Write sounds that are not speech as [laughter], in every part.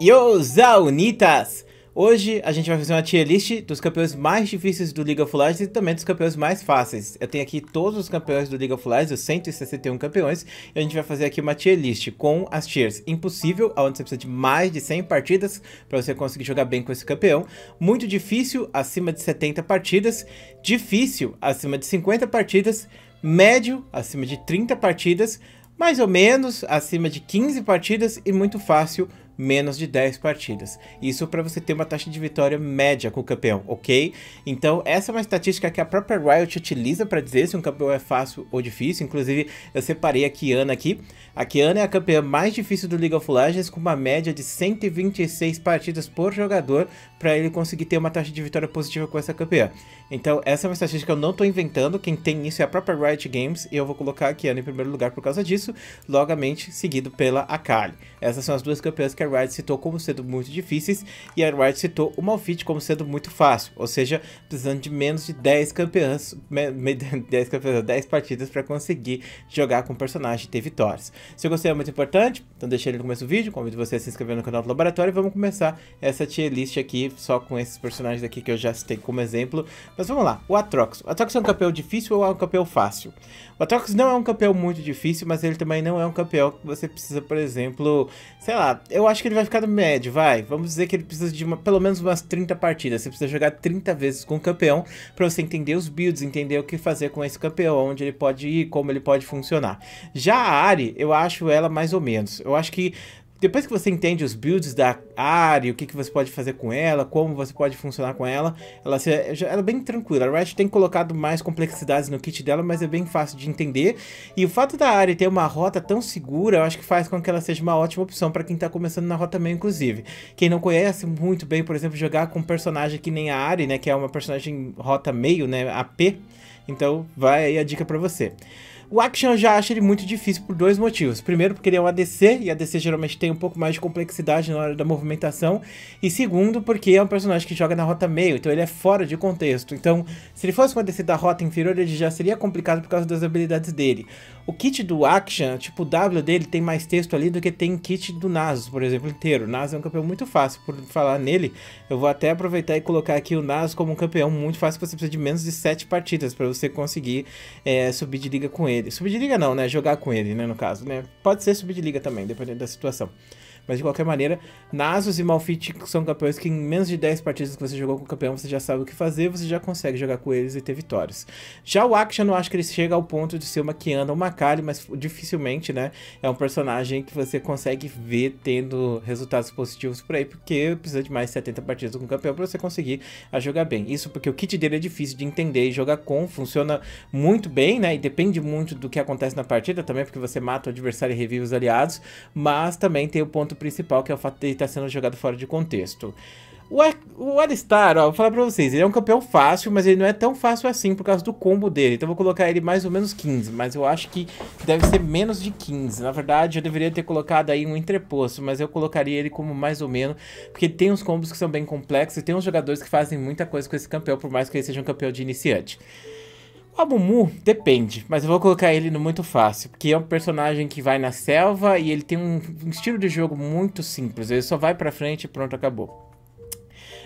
Yo, Zaunitas! Hoje a gente vai fazer uma tier list dos campeões mais difíceis do League of Legends e também dos campeões mais fáceis. Eu tenho aqui todos os campeões do League of Legends, os 161 campeões, e a gente vai fazer aqui uma tier list com as tiers impossível, onde você precisa de mais de 100 partidas para você conseguir jogar bem com esse campeão, muito difícil, acima de 70 partidas, difícil, acima de 50 partidas, médio, acima de 30 partidas, mais ou menos, acima de 15 partidas e muito fácil, menos de 10 partidas. Isso para você ter uma taxa de vitória média com o campeão, ok? Então, essa é uma estatística que a própria Riot utiliza para dizer se um campeão é fácil ou difícil. Inclusive, eu separei a Kiana aqui. A Kiana é a campeã mais difícil do League of Legends, com uma média de 126 partidas por jogador para ele conseguir ter uma taxa de vitória positiva com essa campeã. Então, essa é uma estatística que eu não estou inventando. Quem tem isso é a própria Riot Games e eu vou colocar a Kiana em primeiro lugar por causa disso, logamente seguido pela Akali. Essas são as duas campeãs que a Wright citou como sendo muito difíceis e a Wright citou o Malfit como sendo muito fácil, ou seja, precisando de menos de 10 campeãs, 10, [laughs] campeãs, 10 partidas para conseguir jogar com o personagem e ter vitórias. Se você é muito importante, então deixa ele no começo do vídeo, convido você a se inscrever no canal do Laboratório e vamos começar essa tier list aqui só com esses personagens aqui que eu já citei como exemplo. Mas vamos lá, o Atrox. O Atrox é um campeão difícil ou é um campeão fácil? O Atrox não é um campeão muito difícil, mas ele também não é um campeão que você precisa, por exemplo, sei lá, eu acho acho que ele vai ficar no médio, vai. Vamos dizer que ele precisa de uma, pelo menos umas 30 partidas. Você precisa jogar 30 vezes com o campeão para você entender os builds, entender o que fazer com esse campeão, onde ele pode ir, como ele pode funcionar. Já a Ari, eu acho ela mais ou menos. Eu acho que depois que você entende os builds da área, o que, que você pode fazer com ela, como você pode funcionar com ela, ela, se, ela é bem tranquila. A Riot tem colocado mais complexidades no kit dela, mas é bem fácil de entender. E o fato da área ter uma rota tão segura, eu acho que faz com que ela seja uma ótima opção para quem está começando na rota meio, inclusive. Quem não conhece muito bem, por exemplo, jogar com um personagem que nem a Ari, né, que é uma personagem rota meio, né, AP, então vai aí a dica para você. O Action eu já acho ele muito difícil por dois motivos. Primeiro, porque ele é um ADC, e ADC geralmente tem um pouco mais de complexidade na hora da movimentação. E segundo, porque é um personagem que joga na rota meio, então ele é fora de contexto. Então, se ele fosse um ADC da rota inferior, ele já seria complicado por causa das habilidades dele. O kit do Action, tipo o W dele, tem mais texto ali do que tem kit do Nasus, por exemplo, inteiro. O Nasus é um campeão muito fácil. Por falar nele, eu vou até aproveitar e colocar aqui o Nasus como um campeão muito fácil, você precisa de menos de 7 partidas para você conseguir é, subir de liga com ele. Subir de liga não, né? Jogar com ele, né, no caso, né? Pode ser subir de liga também, dependendo da situação. Mas de qualquer maneira, Nasus e Malfit são campeões que em menos de 10 partidas que você jogou com o campeão, você já sabe o que fazer, você já consegue jogar com eles e ter vitórias. Já o Aksha, não acho que ele chega ao ponto de ser uma Kiana ou uma Kali, mas dificilmente, né? É um personagem que você consegue ver tendo resultados positivos por aí, porque precisa de mais 70 partidas com o campeão para você conseguir a jogar bem. Isso porque o kit dele é difícil de entender e jogar com, funciona muito bem, né? E depende muito do que acontece na partida também, porque você mata o adversário e revive os aliados, mas também tem o ponto principal, que é o fato de ele estar tá sendo jogado fora de contexto. O, all Alistar, ó, vou falar pra vocês, ele é um campeão fácil, mas ele não é tão fácil assim por causa do combo dele. Então eu vou colocar ele mais ou menos 15, mas eu acho que deve ser menos de 15. Na verdade, eu deveria ter colocado aí um entreposto, mas eu colocaria ele como mais ou menos, porque tem uns combos que são bem complexos e tem uns jogadores que fazem muita coisa com esse campeão, por mais que ele seja um campeão de iniciante. O Abumu depende, mas eu vou colocar ele no muito fácil, porque é um personagem que vai na selva e ele tem um, um estilo de jogo muito simples, ele só vai pra frente e pronto, acabou.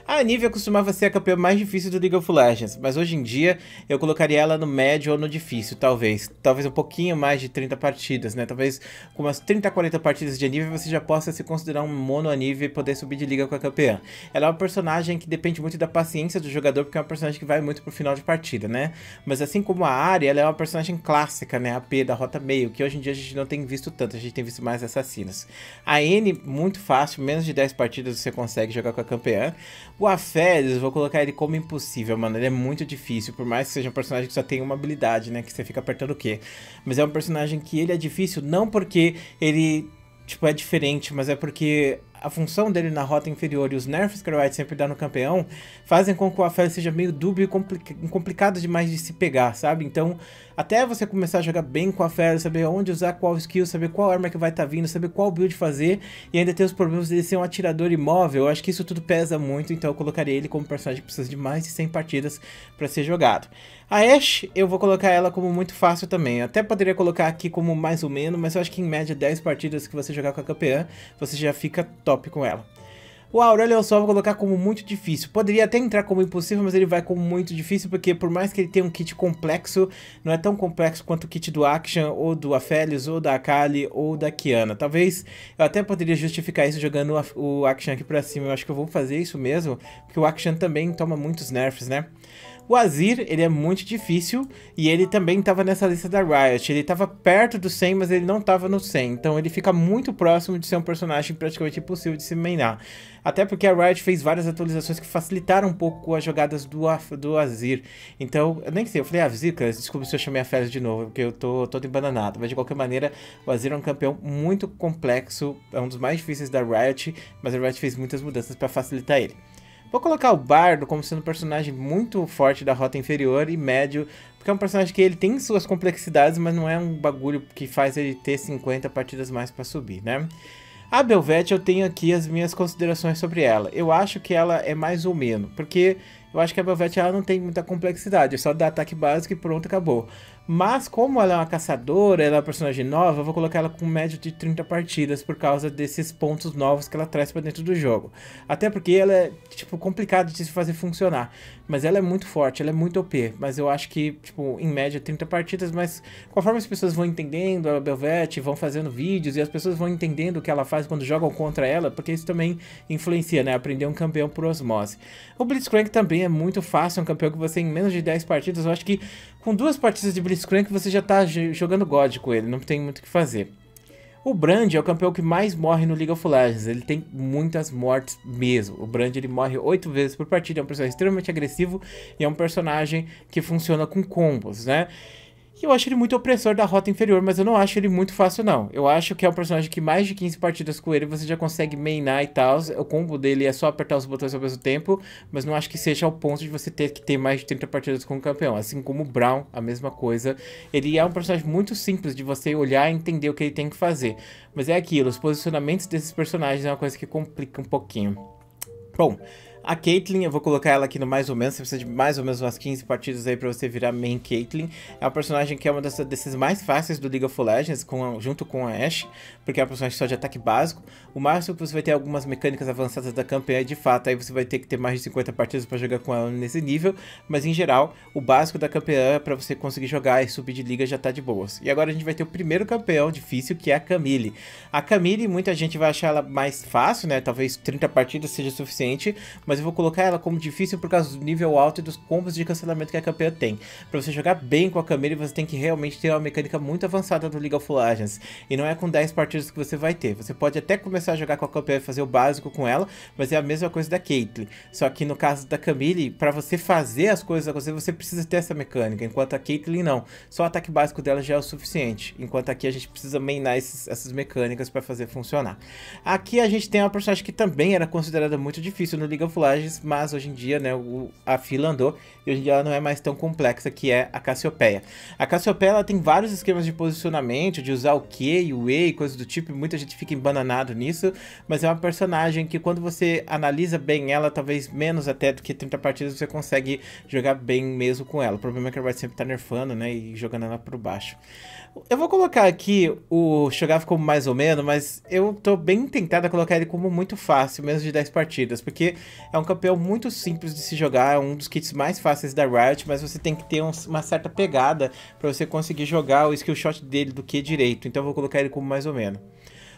A Nivea costumava ser a campeã mais difícil do League of Legends, mas hoje em dia eu colocaria ela no médio ou no difícil, talvez. Talvez um pouquinho mais de 30 partidas, né? Talvez com umas 30, 40 partidas de Nivea você já possa se considerar um mono a e poder subir de liga com a campeã. Ela é uma personagem que depende muito da paciência do jogador, porque é uma personagem que vai muito pro final de partida, né? Mas assim como a Aria, ela é uma personagem clássica, né? A P da rota meio, que hoje em dia a gente não tem visto tanto, a gente tem visto mais assassinos. A N, muito fácil, menos de 10 partidas você consegue jogar com a campeã. O Aferes, vou colocar ele como impossível, mano. Ele é muito difícil, por mais que seja um personagem que só tem uma habilidade, né? Que você fica apertando o quê? Mas é um personagem que ele é difícil não porque ele, tipo, é diferente, mas é porque a função dele na rota inferior e os nerfs que o White sempre dá no campeão fazem com que o Afel seja meio dúbio e complica complicado demais de se pegar, sabe? Então, até você começar a jogar bem com a Fera, saber onde usar qual skill, saber qual arma que vai estar tá vindo, saber qual build fazer e ainda ter os problemas dele ser um atirador imóvel, eu acho que isso tudo pesa muito, então eu colocaria ele como personagem que precisa de mais de 100 partidas para ser jogado. A Ashe, eu vou colocar ela como muito fácil também. Eu até poderia colocar aqui como mais ou menos, mas eu acho que em média 10 partidas que você jogar com a campeã, você já fica top top com ela. O Aurélio eu só vou colocar como muito difícil. Poderia até entrar como impossível, mas ele vai como muito difícil, porque por mais que ele tenha um kit complexo, não é tão complexo quanto o kit do Action, ou do Aphelios, ou da Akali, ou da Kiana. Talvez eu até poderia justificar isso jogando o Action aqui pra cima. Eu acho que eu vou fazer isso mesmo, porque o Action também toma muitos nerfs, né? O Azir, ele é muito difícil e ele também estava nessa lista da Riot. Ele estava perto do 100, mas ele não estava no 100. Então ele fica muito próximo de ser um personagem praticamente impossível de se mainar. Até porque a Riot fez várias atualizações que facilitaram um pouco as jogadas do, do Azir. Então, eu nem sei, eu falei Azir, cara, desculpa se eu chamei a Félix de novo, porque eu tô todo embananado. Mas de qualquer maneira, o Azir é um campeão muito complexo, é um dos mais difíceis da Riot, mas a Riot fez muitas mudanças para facilitar ele. Vou colocar o Bardo como sendo um personagem muito forte da rota inferior e médio, porque é um personagem que ele tem suas complexidades, mas não é um bagulho que faz ele ter 50 partidas mais para subir, né? A Belvete eu tenho aqui as minhas considerações sobre ela. Eu acho que ela é mais ou menos, porque eu acho que a Belvete ela não tem muita complexidade, é só dar ataque básico e pronto, acabou. Mas como ela é uma caçadora, ela é uma personagem nova, eu vou colocar ela com média de 30 partidas por causa desses pontos novos que ela traz para dentro do jogo. Até porque ela é, tipo, complicado de se fazer funcionar. Mas ela é muito forte, ela é muito OP. Mas eu acho que, tipo, em média 30 partidas, mas conforme as pessoas vão entendendo a Belvete, vão fazendo vídeos e as pessoas vão entendendo o que ela faz quando jogam contra ela, porque isso também influencia, né? Aprender um campeão por osmose. O Blitzcrank também é muito fácil, é um campeão que você em menos de 10 partidas, eu acho que com duas partidas de Blitzcrank você já está jogando God com ele, não tem muito o que fazer. O Brand é o campeão que mais morre no League of Legends, ele tem muitas mortes mesmo. O Brand ele morre 8 vezes por partida, é um personagem extremamente agressivo e é um personagem que funciona com combos, né? E eu acho ele muito opressor da rota inferior, mas eu não acho ele muito fácil, não. Eu acho que é um personagem que mais de 15 partidas com ele você já consegue mainar e tal. O combo dele é só apertar os botões ao mesmo tempo, mas não acho que seja ao ponto de você ter que ter mais de 30 partidas com o campeão. Assim como o Brown, a mesma coisa. Ele é um personagem muito simples de você olhar e entender o que ele tem que fazer. Mas é aquilo, os posicionamentos desses personagens é uma coisa que complica um pouquinho. Bom, a Caitlyn, eu vou colocar ela aqui no mais ou menos, você precisa de mais ou menos umas 15 partidas aí pra você virar main Caitlyn. É uma personagem que é uma dessas desses mais fáceis do League of Legends, com junto com a Ashe, porque é uma personagem só de ataque básico. O máximo que você vai ter é algumas mecânicas avançadas da campanha, de fato, aí você vai ter que ter mais de 50 partidas pra jogar com ela nesse nível, mas em geral, o básico da campeã é pra você conseguir jogar e subir de liga já tá de boas. E agora a gente vai ter o primeiro campeão difícil, que é a Camille. A Camille, muita gente vai achar ela mais fácil, né, talvez 30 partidas seja suficiente, mas mas eu vou colocar ela como difícil por causa do nível alto e dos combos de cancelamento que a campeã tem. Para você jogar bem com a Camille, você tem que realmente ter uma mecânica muito avançada do League of Legends, e não é com 10 partidas que você vai ter. Você pode até começar a jogar com a campeã e fazer o básico com ela, mas é a mesma coisa da Caitlyn. Só que no caso da Camille, para você fazer as coisas acontecer, você precisa ter essa mecânica, enquanto a Caitlyn não. Só o ataque básico dela já é o suficiente, enquanto aqui a gente precisa mainar esses, essas mecânicas para fazer funcionar. Aqui a gente tem uma personagem que também era considerada muito difícil no League of mas hoje em dia né, o, a fila andou e hoje em dia ela não é mais tão complexa, que é a Cassiopeia. A Cassiopeia ela tem vários esquemas de posicionamento, de usar o que e o E e coisas do tipo, e muita gente fica embananado nisso, mas é uma personagem que quando você analisa bem ela, talvez menos até do que 30 partidas, você consegue jogar bem mesmo com ela. O problema é que ela vai sempre estar tá nerfando né, e jogando ela por baixo. Eu vou colocar aqui o Shogaf como mais ou menos, mas eu tô bem tentado a colocar ele como muito fácil, menos de 10 partidas, porque é um campeão muito simples de se jogar, é um dos kits mais fáceis da Riot, mas você tem que ter um, uma certa pegada para você conseguir jogar o skill shot dele do que direito. Então eu vou colocar ele como mais ou menos.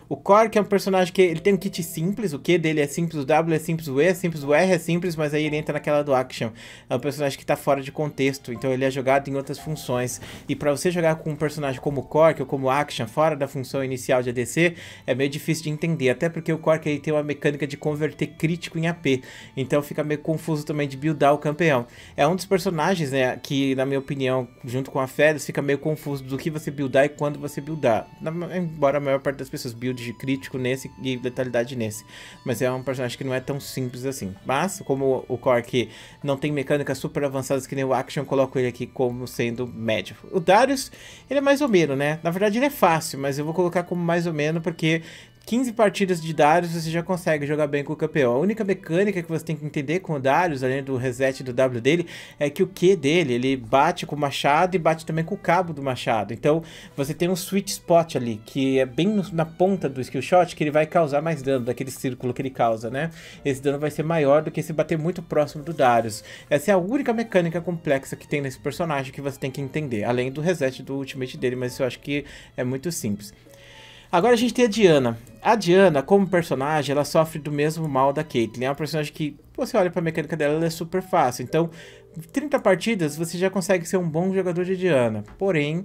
O Cork é um personagem que ele tem um kit simples, o Q dele é simples, o W é simples, o E é simples, o R é simples, mas aí ele entra naquela do action. É um personagem que tá fora de contexto, então ele é jogado em outras funções. E para você jogar com um personagem como Cork ou como action, fora da função inicial de ADC, é meio difícil de entender, até porque o Cork aí tem uma mecânica de converter crítico em AP, então fica meio confuso também de buildar o campeão. É um dos personagens, né, que na minha opinião, junto com a Félix, fica meio confuso do que você buildar e quando você buildar. Embora a maior parte das pessoas build período de crítico nesse e letalidade nesse. Mas é um personagem que não é tão simples assim. Mas, como o Cork não tem mecânicas super avançadas que nem o Action, eu coloco ele aqui como sendo médio. O Darius, ele é mais ou menos, né? Na verdade, ele é fácil, mas eu vou colocar como mais ou menos porque 15 partidas de Darius você já consegue jogar bem com o campeão. A única mecânica que você tem que entender com o Darius, além do reset do W dele, é que o Q dele, ele bate com o machado e bate também com o cabo do machado. Então você tem um sweet spot ali, que é bem na ponta do skill shot, que ele vai causar mais dano, daquele círculo que ele causa, né? Esse dano vai ser maior do que se bater muito próximo do Darius. Essa é a única mecânica complexa que tem nesse personagem que você tem que entender, além do reset do ultimate dele, mas eu acho que é muito simples. Agora a gente tem a Diana. A Diana, como personagem, ela sofre do mesmo mal da Caitlyn. É uma personagem que, você olha pra mecânica dela, ela é super fácil. Então, 30 partidas, você já consegue ser um bom jogador de Diana. Porém,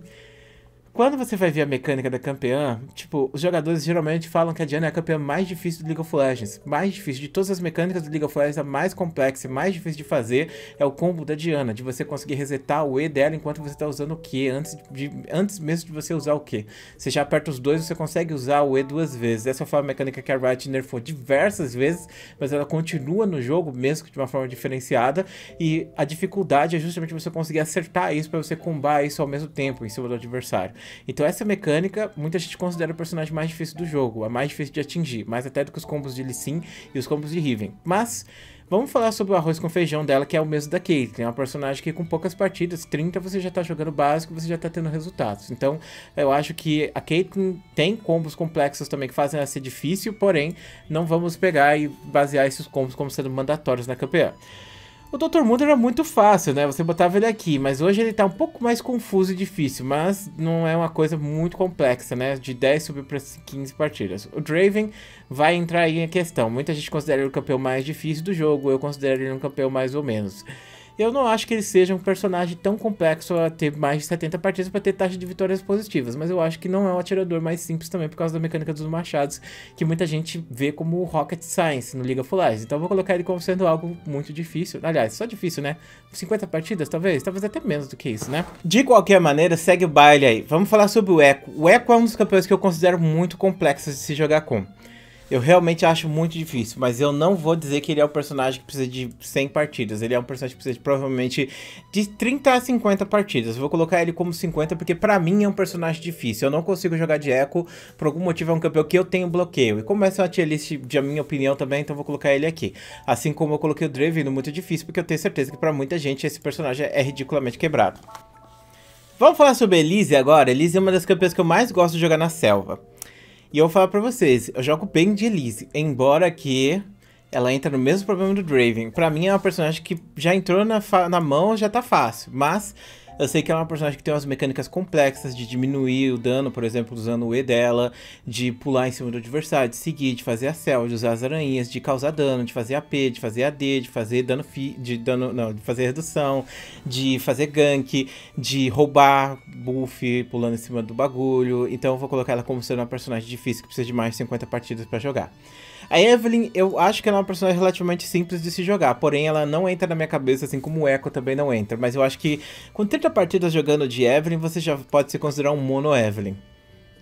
quando você vai ver a mecânica da campeã, tipo, os jogadores geralmente falam que a Diana é a campeã mais difícil do League of Legends. Mais difícil de todas as mecânicas do League of Legends, a mais complexa e mais difícil de fazer é o combo da Diana, de você conseguir resetar o E dela enquanto você está usando o Q, antes, de, antes mesmo de você usar o Q. Você já aperta os dois, você consegue usar o E duas vezes. Essa foi uma mecânica que a Riot nerfou diversas vezes, mas ela continua no jogo, mesmo que de uma forma diferenciada, e a dificuldade é justamente você conseguir acertar isso para você combar isso ao mesmo tempo em cima do adversário. Então essa mecânica, muita gente considera o personagem mais difícil do jogo, a mais difícil de atingir, mais até do que os combos de Lee Sin e os combos de Riven. Mas Vamos falar sobre o arroz com feijão dela, que é o mesmo da Caitlyn. É uma personagem que com poucas partidas, 30, você já tá jogando básico, você já tá tendo resultados. Então, eu acho que a Caitlyn tem combos complexos também que fazem ela ser difícil, porém, não vamos pegar e basear esses combos como sendo mandatórios na campeã. O Dr. Mundo era muito fácil, né? Você botava ele aqui, mas hoje ele tá um pouco mais confuso e difícil, mas não é uma coisa muito complexa, né? De 10 subir para 15 partidas. O Draven vai entrar aí em questão. Muita gente considera ele o campeão mais difícil do jogo, eu considero ele um campeão mais ou menos. Eu não acho que ele seja um personagem tão complexo a ter mais de 70 partidas para ter taxa de vitórias positivas, mas eu acho que não é um atirador mais simples também por causa da mecânica dos machados, que muita gente vê como Rocket Science no Liga of Legends. Então eu vou colocar ele como sendo algo muito difícil. Aliás, só difícil, né? 50 partidas, talvez? Talvez até menos do que isso, né? De qualquer maneira, segue o baile aí. Vamos falar sobre o Echo. O Echo é um dos campeões que eu considero muito complexos de se jogar com. Eu realmente acho muito difícil, mas eu não vou dizer que ele é o personagem que precisa de 100 partidas. Ele é um personagem que precisa de, provavelmente de 30 a 50 partidas. Eu vou colocar ele como 50 porque para mim é um personagem difícil. Eu não consigo jogar de eco, por algum motivo é um campeão que eu tenho bloqueio. E como essa é uma tier list de minha opinião também, então vou colocar ele aqui. Assim como eu coloquei o Draven no muito difícil, porque eu tenho certeza que para muita gente esse personagem é ridiculamente quebrado. Vamos falar sobre Elise agora. Elise é uma das campeãs que eu mais gosto de jogar na selva. E eu vou falar pra vocês, eu jogo bem de Elise, embora que ela entra no mesmo problema do Draven. Pra mim é uma personagem que já entrou na, na mão, já tá fácil. Mas eu sei que ela é uma personagem que tem umas mecânicas complexas de diminuir o dano, por exemplo, usando o E dela, de pular em cima do adversário, de seguir, de fazer a cel, de usar as aranhas, de causar dano, de fazer AP, de fazer AD, de fazer dano fi, de dano, não, de fazer redução, de fazer gank, de roubar buff pulando em cima do bagulho. Então eu vou colocar ela como sendo uma personagem difícil que precisa de mais de 50 partidas para jogar. A Evelyn, eu acho que ela é uma personagem relativamente simples de se jogar, porém ela não entra na minha cabeça, assim como o Echo também não entra. Mas eu acho que com 30 partidas jogando de Evelyn, você já pode se considerar um mono Evelyn.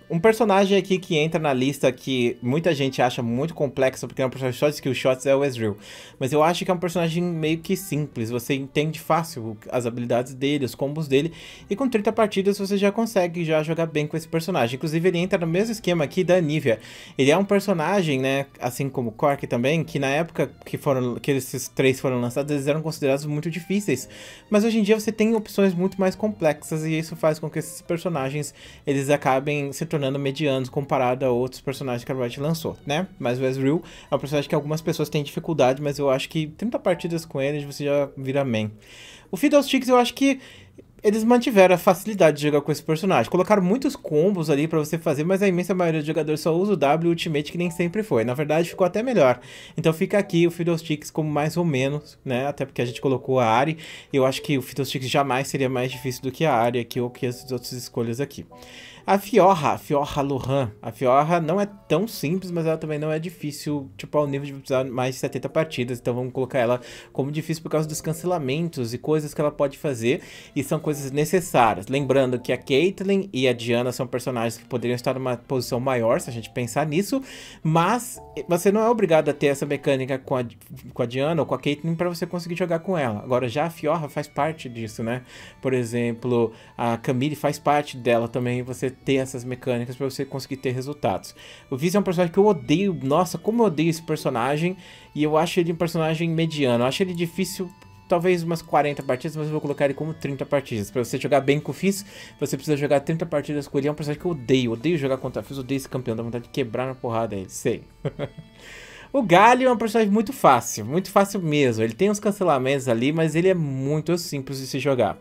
Um personagem aqui que entra na lista que muita gente acha muito complexo, porque é um personagem só de skill shots, é o Ezreal. Mas eu acho que é um personagem meio que simples, você entende fácil as habilidades dele, os combos dele, e com 30 partidas você já consegue já jogar bem com esse personagem. Inclusive ele entra no mesmo esquema aqui da Nivea. Ele é um personagem, né, assim como o Cork também, que na época que, foram, que esses três foram lançados, eles eram considerados muito difíceis. Mas hoje em dia você tem opções muito mais complexas, e isso faz com que esses personagens, eles acabem se tornando tornando medianos comparado a outros personagens que a Riot lançou, né? Mas o Ezreal é um personagem que algumas pessoas têm dificuldade, mas eu acho que 30 partidas com ele você já vira main. O Fiddlesticks eu acho que eles mantiveram a facilidade de jogar com esse personagem. Colocaram muitos combos ali para você fazer, mas a imensa maioria dos jogadores só usa o W Ultimate, que nem sempre foi. Na verdade, ficou até melhor. Então fica aqui o Fiddlesticks como mais ou menos, né? Até porque a gente colocou a Ari. Eu acho que o Fiddlesticks jamais seria mais difícil do que a Ari aqui ou que as outras escolhas aqui. A Fiorra, a Fiorra Luhan. A Fiorra não é tão simples, mas ela também não é difícil, tipo, ao nível de precisar mais de 70 partidas. Então vamos colocar ela como difícil por causa dos cancelamentos e coisas que ela pode fazer. E são coisas necessárias. Lembrando que a Caitlyn e a Diana são personagens que poderiam estar numa posição maior, se a gente pensar nisso. Mas eh, você não é obrigado a ter essa mecânica com a, com a Diana ou com a Caitlyn para você conseguir jogar com ela. Agora, já a Fiorra faz parte disso, né? Por exemplo, a Camille faz parte dela também. Você ter essas mecânicas para você conseguir ter resultados. O Viz é um personagem que eu odeio, nossa, como eu odeio esse personagem, e eu acho ele um personagem mediano. Eu acho ele difícil talvez umas 40 partidas, mas eu vou colocar ele como 30 partidas. Para você jogar bem com o Fizz, você precisa jogar 30 partidas com ele. É um personagem que eu odeio, odeio jogar contra o Fizz, odeio esse campeão, dá vontade de quebrar na porrada ele, sei. [laughs] O Galio é um personagem muito fácil, muito fácil mesmo. Ele tem uns cancelamentos ali, mas ele é muito simples de se jogar.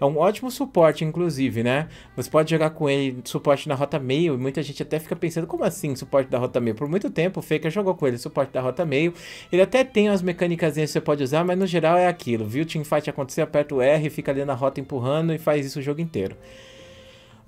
É um ótimo suporte, inclusive, né? Você pode jogar com ele suporte na rota meio, e muita gente até fica pensando, como assim suporte da rota meio? Por muito tempo o Faker jogou com ele suporte da rota meio. Ele até tem umas mecânicas que você pode usar, mas no geral é aquilo. Viu o teamfight acontecer, aperta o R, fica ali na rota empurrando e faz isso o jogo inteiro.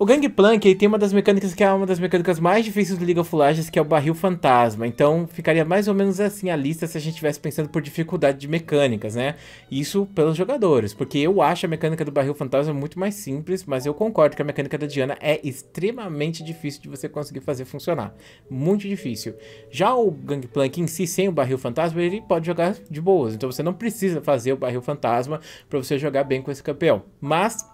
O Gangplank ele tem uma das mecânicas que é uma das mecânicas mais difíceis do League of Legends, que é o barril fantasma. Então ficaria mais ou menos assim a lista se a gente estivesse pensando por dificuldade de mecânicas, né? Isso pelos jogadores, porque eu acho a mecânica do barril fantasma muito mais simples, mas eu concordo que a mecânica da Diana é extremamente difícil de você conseguir fazer funcionar. Muito difícil. Já o Gangplank em si, sem o barril fantasma, ele pode jogar de boas. Então você não precisa fazer o barril fantasma para você jogar bem com esse campeão. Mas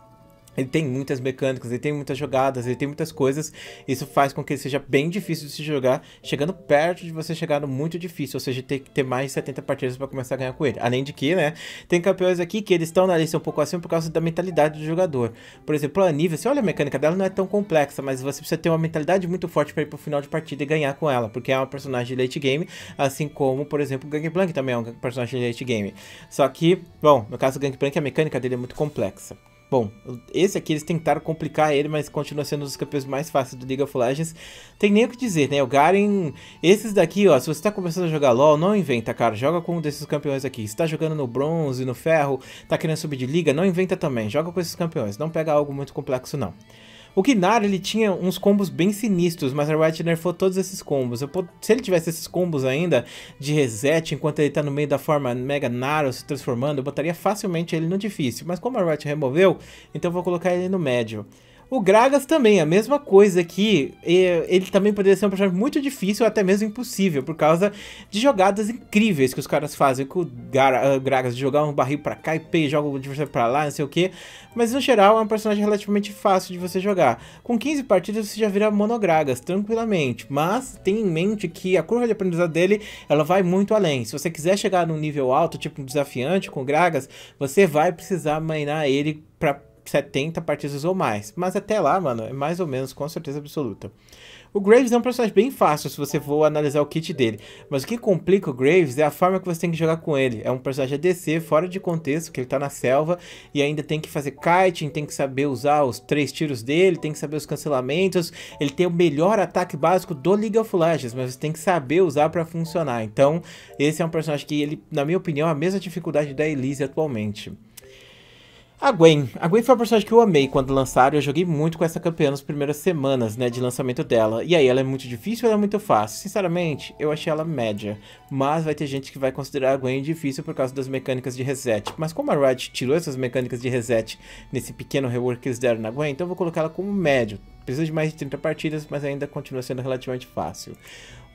ele tem muitas mecânicas, ele tem muitas jogadas, ele tem muitas coisas. Isso faz com que ele seja bem difícil de se jogar, chegando perto de você chegar no muito difícil, ou seja, ter que ter mais de 70 partidas para começar a ganhar com ele. Além de que, né, tem campeões aqui que eles estão na lista um pouco assim por causa da mentalidade do jogador. Por exemplo, a Nivea, você olha a mecânica dela, não é tão complexa, mas você precisa ter uma mentalidade muito forte para ir para o final de partida e ganhar com ela, porque é uma personagem de late game, assim como, por exemplo, o Gangplank também é um personagem de late game. Só que, bom, no caso do Gangplank, a mecânica dele é muito complexa. Bom, esse aqui eles tentaram complicar ele, mas continua sendo um dos campeões mais fáceis do League of Legends. Tem nem o que dizer, né? O Garen, esses daqui, ó, se você tá começando a jogar LoL, não inventa, cara. Joga com um desses campeões aqui. Se tá jogando no bronze, no ferro, tá querendo subir de liga, não inventa também. Joga com esses campeões, não pega algo muito complexo não. O Gnar, ele tinha uns combos bem sinistros, mas a verdade nerfou todos esses combos. Eu, se ele tivesse esses combos ainda de reset, enquanto ele tá no meio da forma Mega Naro se transformando, eu botaria facilmente ele no difícil. Mas como a Riot removeu, então eu vou colocar ele no médio. O Gragas também, a mesma coisa aqui. Eh, ele também poderia ser um personagem muito difícil, até mesmo impossível, por causa de jogadas incríveis que os caras fazem com o eh, Gragas, de jogar um barril pra cá e pei, joga o adversário pra lá, não sei o que. Mas no geral é um personagem relativamente fácil de você jogar. Com 15 partidas você já vira monogragas, tranquilamente. Mas tenha em mente que a curva de aprendizado dele, ela vai muito além. Se você quiser chegar num nível alto, tipo um desafiante com Gragas, você vai precisar mainar ele para 70 partidas ou mais. Mas até lá, mano, é mais ou menos com certeza absoluta. O Graves é um personagem bem fácil se você for analisar o kit dele, mas o que complica o Graves é a forma que você tem que jogar com ele. É um personagem ADC, fora de contexto, que ele tá na selva e ainda tem que fazer kiting, tem que saber usar os três tiros dele, tem que saber os cancelamentos. Ele tem o melhor ataque básico do League of Legends, mas você tem que saber usar para funcionar. Então, esse é um personagem que ele, na minha opinião, é a mesma dificuldade da Elise atualmente. A Gwen. A Gwen foi uma personagem que eu amei quando lançaram. Eu joguei muito com essa campeã nas primeiras semanas, né, de lançamento dela. E aí, ela é muito difícil ou ela é muito fácil? Sinceramente, eu achei ela média. Mas vai ter gente que vai considerar a Gwen difícil por causa das mecânicas de reset. Mas como a Riot tirou essas mecânicas de reset nesse pequeno rework que eles deram na Gwen, então eu vou colocar ela como médio. Precisa de mais de 30 partidas, mas ainda continua sendo relativamente fácil.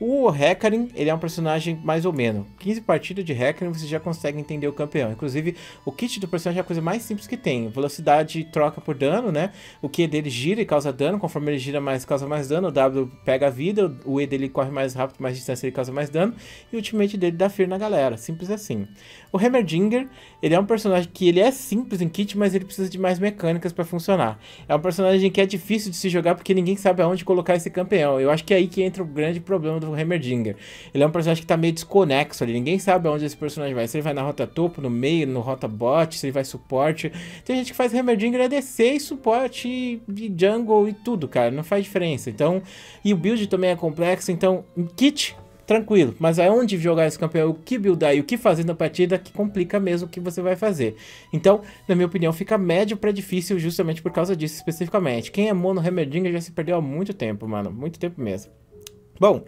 O Hecarim, ele é um personagem mais ou menos. 15 partidas de Hecarim você já consegue entender o campeão. Inclusive, o kit do personagem é a coisa mais simples que tem. Velocidade troca por dano, né? O Q dele gira e causa dano. Conforme ele gira mais, causa mais dano. O W pega a vida. O E dele corre mais rápido, mais distância, ele causa mais dano. E o ultimate dele dá fear na galera. Simples assim. O Hammerdinger, ele é um personagem que ele é simples em kit, mas ele precisa de mais mecânicas para funcionar. É um personagem que é difícil de se jogar porque ninguém sabe aonde colocar esse campeão. Eu acho que é aí que entra o grande problema do Hammerdinger. Ele é um personagem que tá meio desconexo ali, ninguém sabe aonde esse personagem vai. Se ele vai na rota topo, no meio, no rota bot, se ele vai suporte. Tem gente que faz Hammerdinger é DC e suporte e jungle e tudo, cara, não faz diferença. Então, e o build também é complexo, então kit tranquilo. Mas aonde jogar esse campeão, o que buildar e o que fazer na partida que complica mesmo o que você vai fazer. Então, na minha opinião, fica médio para difícil justamente por causa disso especificamente. Quem é mono remedinho já se perdeu há muito tempo, mano. Muito tempo mesmo. Bom,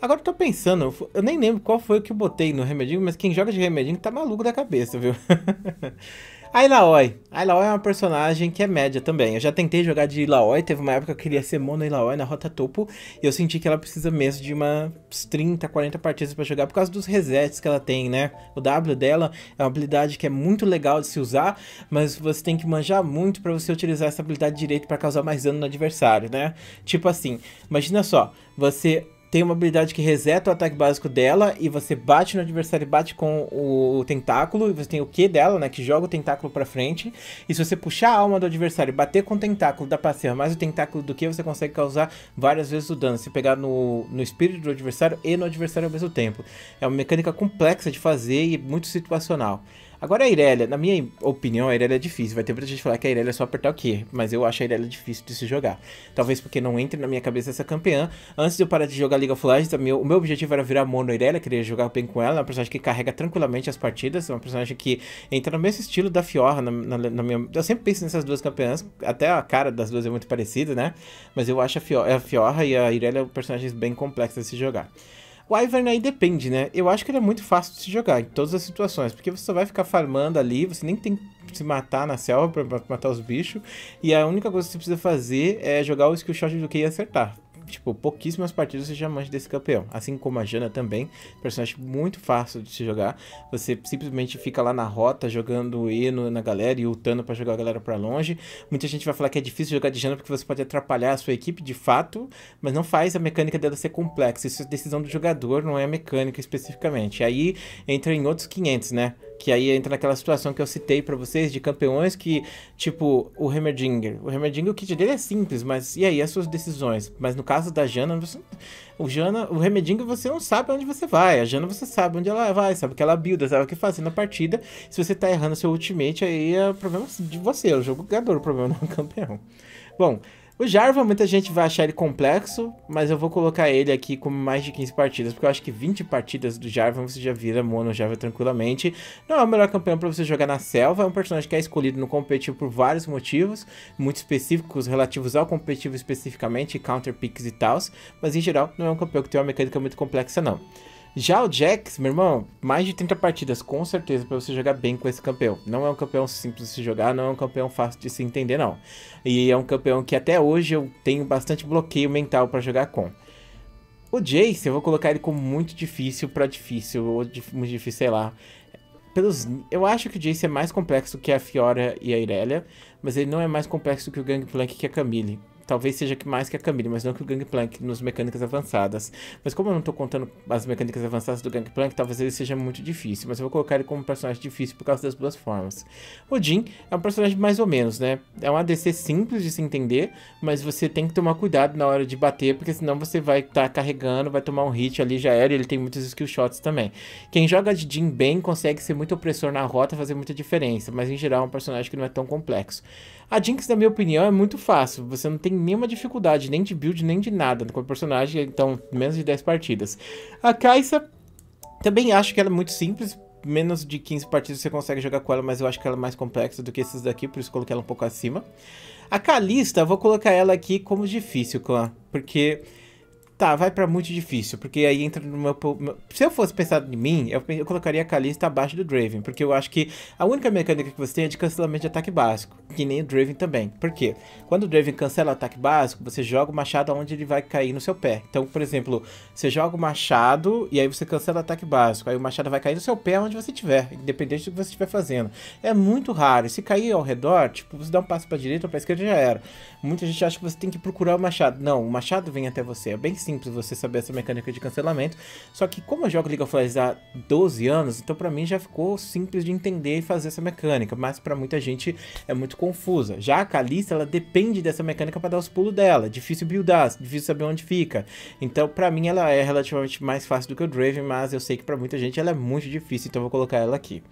Agora eu tô pensando, eu nem lembro qual foi o que eu botei no remedinho, mas quem joga de remedinho tá maluco da cabeça, viu? [laughs] A Ilaoi. A Ilaoi é uma personagem que é média também. Eu já tentei jogar de Ilaoi, teve uma época que eu queria ser mono Ilaoi na rota topo, e eu senti que ela precisa mesmo de umas 30, 40 partidas para jogar por causa dos resets que ela tem, né? O W dela é uma habilidade que é muito legal de se usar, mas você tem que manjar muito para você utilizar essa habilidade direito para causar mais dano no adversário, né? Tipo assim, imagina só, você tem uma habilidade que reseta o ataque básico dela e você bate no adversário e bate com o tentáculo. E você tem o Q dela, né? Que joga o tentáculo pra frente. E se você puxar a alma do adversário e bater com o tentáculo da parceira mais o tentáculo do Q, você consegue causar várias vezes o dano. Se pegar no, no espírito do adversário e no adversário ao mesmo tempo. É uma mecânica complexa de fazer e muito situacional. Agora a Irelia, na minha opinião, a Irelia é difícil. Vai ter muita gente falar que a Irelia é só apertar o Q, mas eu acho a Irelia difícil de se jogar. Talvez porque não entre na minha cabeça essa campeã. Antes de eu parar de jogar League of Legends, o meu objetivo era virar mono Irelia, queria jogar bem com ela, é uma personagem que carrega tranquilamente as partidas, é uma personagem que entra no mesmo estilo da Fiora, na, na, na minha... Eu sempre penso nessas duas campeãs, até a cara das duas é muito parecida, né? Mas eu acho a Fiora, a Fiora e a Irelia personagens bem complexas de se jogar. O Ivern aí depende, né? Eu acho que ele é muito fácil de se jogar em todas as situações, porque você só vai ficar farmando ali, você nem tem que se matar na selva pra, matar os bichos, e a única coisa que você precisa fazer é jogar o skill shot do que e acertar tipo, pouquíssimas partidas você já manja desse campeão. Assim como a Jana também, personagem muito fácil de se jogar. Você simplesmente fica lá na rota jogando E na galera e ultando para jogar a galera para longe. Muita gente vai falar que é difícil jogar de Jana porque você pode atrapalhar a sua equipe de fato, mas não faz a mecânica dela ser complexa. Isso é decisão do jogador, não é a mecânica especificamente. Aí entra em outros 500, né? que aí entra naquela situação que eu citei para vocês de campeões que, tipo, o Hammerdinger. O Hammerdinger, o kit dele é simples, mas e aí as suas decisões? Mas no caso da Jana, você, o Jana, o Hammerdinger você não sabe onde você vai. A Jana você sabe onde ela vai, sabe o que ela builda, sabe o que faz na partida. Se você tá errando seu ultimate, aí é problema de você, é o jogador, o problema não é o campeão. Bom, o Jarvan, muita gente vai achar ele complexo, mas eu vou colocar ele aqui com mais de 15 partidas, porque eu acho que 20 partidas do Jarvan você já vira mono Jarvan tranquilamente. Não é o melhor campeão para você jogar na selva, é um personagem que é escolhido no competitivo por vários motivos, muito específicos relativos ao competitivo especificamente, counter picks e tals, mas em geral não é um campeão que tem uma mecânica muito complexa não. Já o Jax, meu irmão, mais de 30 partidas, com certeza, para você jogar bem com esse campeão. Não é um campeão simples de se jogar, não é um campeão fácil de se entender, não. E é um campeão que até hoje eu tenho bastante bloqueio mental para jogar com. O Jace, eu vou colocar ele como muito difícil para difícil, ou muito difícil, sei lá. Pelos, eu acho que o Jace é mais complexo que a Fiora e a Irelia, mas ele não é mais complexo que o Gangplank e que a Camille talvez seja mais que a Camille, mas não que o Gangplank nos mecânicas avançadas. Mas como eu não estou contando as mecânicas avançadas do Gangplank, talvez ele seja muito difícil, mas eu vou colocar ele como um personagem difícil por causa das duas formas. O Jin é um personagem mais ou menos, né? É um ADC simples de se entender, mas você tem que tomar cuidado na hora de bater, porque senão você vai estar tá carregando, vai tomar um hit ali, já era, ele tem muitos skill shots também. Quem joga de Jin bem consegue ser muito opressor na rota, fazer muita diferença, mas em geral é um personagem que não é tão complexo. A Jinx, na minha opinião, é muito fácil. Você não tem nenhuma dificuldade, nem de build, nem de nada com a personagem. Então, menos de 10 partidas. A Kaisa, também acho que ela é muito simples. Menos de 15 partidas você consegue jogar com ela, mas eu acho que ela é mais complexa do que esses daqui, por isso coloquei ela um pouco acima. A Kalista, vou colocar ela aqui como difícil, clã. Porque Tá, vai pra muito difícil, porque aí entra no meu. Se eu fosse pensar em mim, eu, eu colocaria a Kalista abaixo do Draven, porque eu acho que a única mecânica que você tem é de cancelamento de ataque básico, que nem o Draven também. Por quê? Quando o Draven cancela ataque básico, você joga o machado onde ele vai cair no seu pé. Então, por exemplo, você joga o machado e aí você cancela o ataque básico, aí o machado vai cair no seu pé onde você estiver, independente do que você estiver fazendo. É muito raro, e se cair ao redor, tipo, você dá um passo pra direita ou pra esquerda já era. Muita gente acha que você tem que procurar o machado. Não, o machado vem até você, é bem simples você saber essa mecânica de cancelamento. Só que como eu jogo League of Legends há 12 anos, então para mim já ficou simples de entender e fazer essa mecânica, mas para muita gente é muito confusa. Já a Kalista, ela depende dessa mecânica para dar os pulos dela, difícil buildar, difícil saber onde fica. Então para mim ela é relativamente mais fácil do que o Draven, mas eu sei que para muita gente ela é muito difícil, então eu vou colocar ela aqui.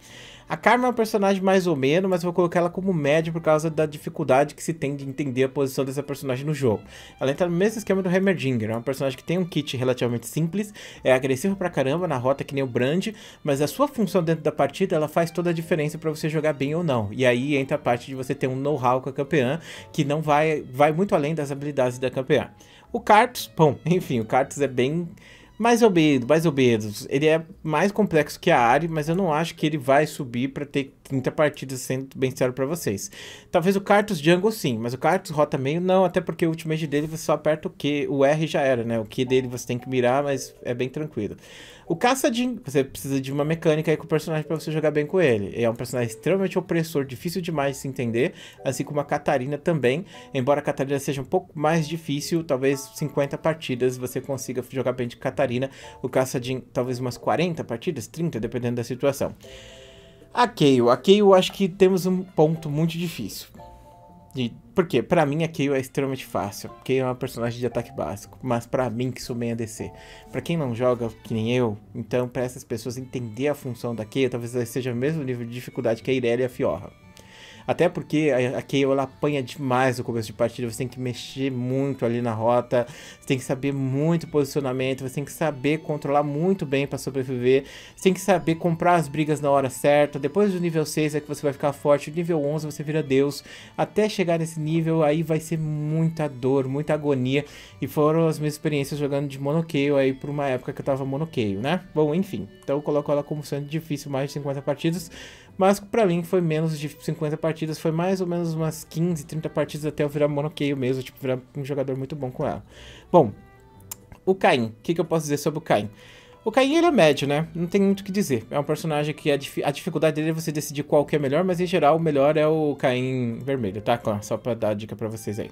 A Karma é um personagem mais ou menos, mas eu vou colocar ela como médio por causa da dificuldade que se tem de entender a posição dessa personagem no jogo. Ela entra no mesmo esquema do Hammerdinger, é um personagem que tem um kit relativamente simples, é agressivo pra caramba na rota que nem o Brand, mas a sua função dentro da partida ela faz toda a diferença para você jogar bem ou não. E aí entra a parte de você ter um know-how com a campeã, que não vai, vai muito além das habilidades da campeã. O Cartus, bom, [laughs] enfim, o Cartus é bem mais ou mais ou Ele é mais complexo que a Ari, mas eu não acho que ele vai subir para ter 30 partidas, sendo bem sério para vocês. Talvez o Cartus Jungle sim, mas o Cartus Rota meio não, até porque o ultimate dele você só aperta o Q, o R já era, né? O Q dele você tem que mirar, mas é bem tranquilo. O Caçadin, você precisa de uma mecânica aí com o personagem para você jogar bem com ele. é um personagem extremamente opressor, difícil demais de se entender, assim como a Catarina também. Embora a Catarina seja um pouco mais difícil, talvez 50 partidas você consiga jogar bem de Catarina. O Caçadin, talvez umas 40 partidas, 30, dependendo da situação. A Kayle. A Kayle, acho que temos um ponto muito difícil. De, quê? para mim, a Kayle é extremamente fácil. Kayle é uma personagem de ataque básico. Mas para mim, que sou meio adc, DC. Pra quem não joga, que nem eu, então para essas pessoas entender a função da Kayle, talvez seja o mesmo nível de dificuldade que a Irelia e a Fiorra. Até porque a Kayle ela apanha demais no começo de partida, você tem que mexer muito ali na rota, você tem que saber muito posicionamento, você tem que saber controlar muito bem para sobreviver, você tem que saber comprar as brigas na hora certa. Depois do nível 6 é que você vai ficar forte, O nível 11 você vira deus. Até chegar nesse nível aí vai ser muita dor, muita agonia. E foram as minhas experiências jogando de monokeio aí por uma época que eu tava monokeio, né? Bom, enfim, então eu coloco ela como sendo difícil mais de 50 partidas. Mas para mim foi menos de 50 partidas, foi mais ou menos umas 15, 30 partidas até eu virar monoqueio mesmo, tipo, virar um jogador muito bom com ela. Bom, o Cain, o que, que eu posso dizer sobre o Cain? O Cain ele é médio, né? Não tem muito o que dizer. É um personagem que a, dif a, dificuldade dele é você decidir qual que é melhor, mas em geral o melhor é o Cain vermelho, tá? Só pra dar a dica pra vocês aí.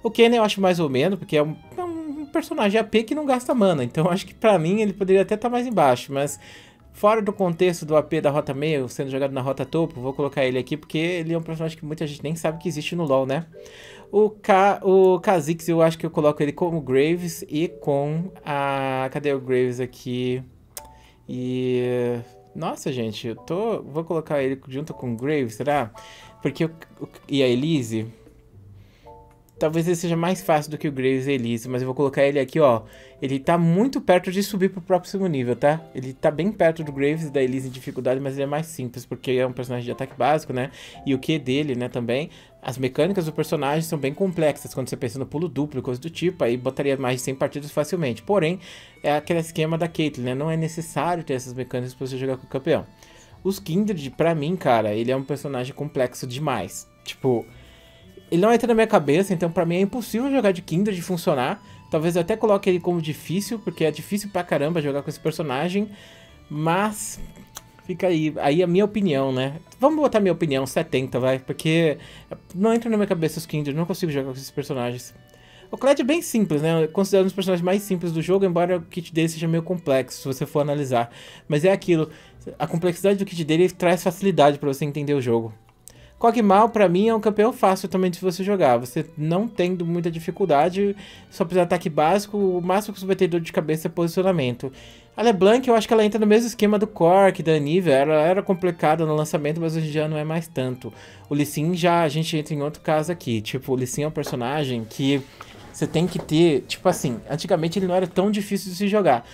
O Ken eu acho mais ou menos, porque é um, é um personagem AP que não gasta mana, então acho que pra mim ele poderia até estar tá mais embaixo, mas Fora do contexto do AP da Rota Meio sendo jogado na Rota Topo, vou colocar ele aqui porque ele é um personagem que muita gente nem sabe que existe no LoL, né? O, K, o Kha'Zix, eu acho que eu coloco ele como Graves e com a... Cadê o Graves aqui? E... Nossa, gente, eu tô... Vou colocar ele junto com o Graves, será? Porque... O... E a Elise... Talvez ele seja mais fácil do que o Graves e Elise, mas eu vou colocar ele aqui, ó, ele tá muito perto de subir pro próximo nível, tá? Ele tá bem perto do Graves da Elise em dificuldade, mas ele é mais simples, porque é um personagem de ataque básico, né? E o Q dele, né, também. As mecânicas do personagem são bem complexas, quando você pensa no pulo duplo, e coisa do tipo, aí botaria mais de 100 partidas facilmente. Porém, é aquele esquema da Caitlyn, né? Não é necessário ter essas mecânicas pra você jogar com o campeão. Os Kindred, pra mim, cara, ele é um personagem complexo demais. Tipo, ele não entra na minha cabeça, então para mim é impossível jogar de Kindred funcionar. Talvez eu até coloque ele como difícil, porque é difícil pra caramba jogar com esse personagem. Mas fica aí, aí a minha opinião, né? Vamos botar minha opinião, 70, vai, porque não entra na minha cabeça os Kindred, não consigo jogar com esses personagens. O Kled é bem simples, né? Considerado um dos personagens mais simples do jogo, embora o kit dele seja meio complexo, se você for analisar. Mas é aquilo, a complexidade do kit dele traz facilidade para você entender o jogo. Cogmal, pra mim, é um campeão fácil também de você jogar. Você não tendo muita dificuldade, só precisa de ataque básico, o máximo que você vai ter dor de cabeça é posicionamento. A LeBlanc, eu acho que ela entra no mesmo esquema do Cork, da Nive. Ela era complicada no lançamento, mas hoje já não é mais tanto. O Lissin já, a gente entra em outro caso aqui. Tipo, o Lissin é um personagem que você tem que ter... Tipo assim, antigamente ele não era tão difícil de se jogar.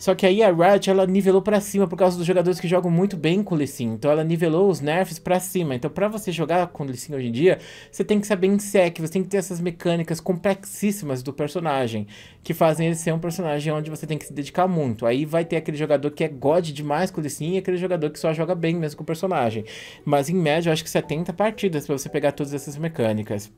Só que aí a Riot, ela nivelou para cima por causa dos jogadores que jogam muito bem com o Lee Sin. Então ela nivelou os nerfs para cima. Então para você jogar com o Lee Sin hoje em dia, você tem que saber sec, você tem que ter essas mecânicas complexíssimas do personagem, que fazem ele ser um personagem onde você tem que se dedicar muito. Aí vai ter aquele jogador que é god demais com o Lee Sin e aquele jogador que só joga bem mesmo com o personagem. Mas em média, eu acho que 70 partidas para você pegar todas essas mecânicas.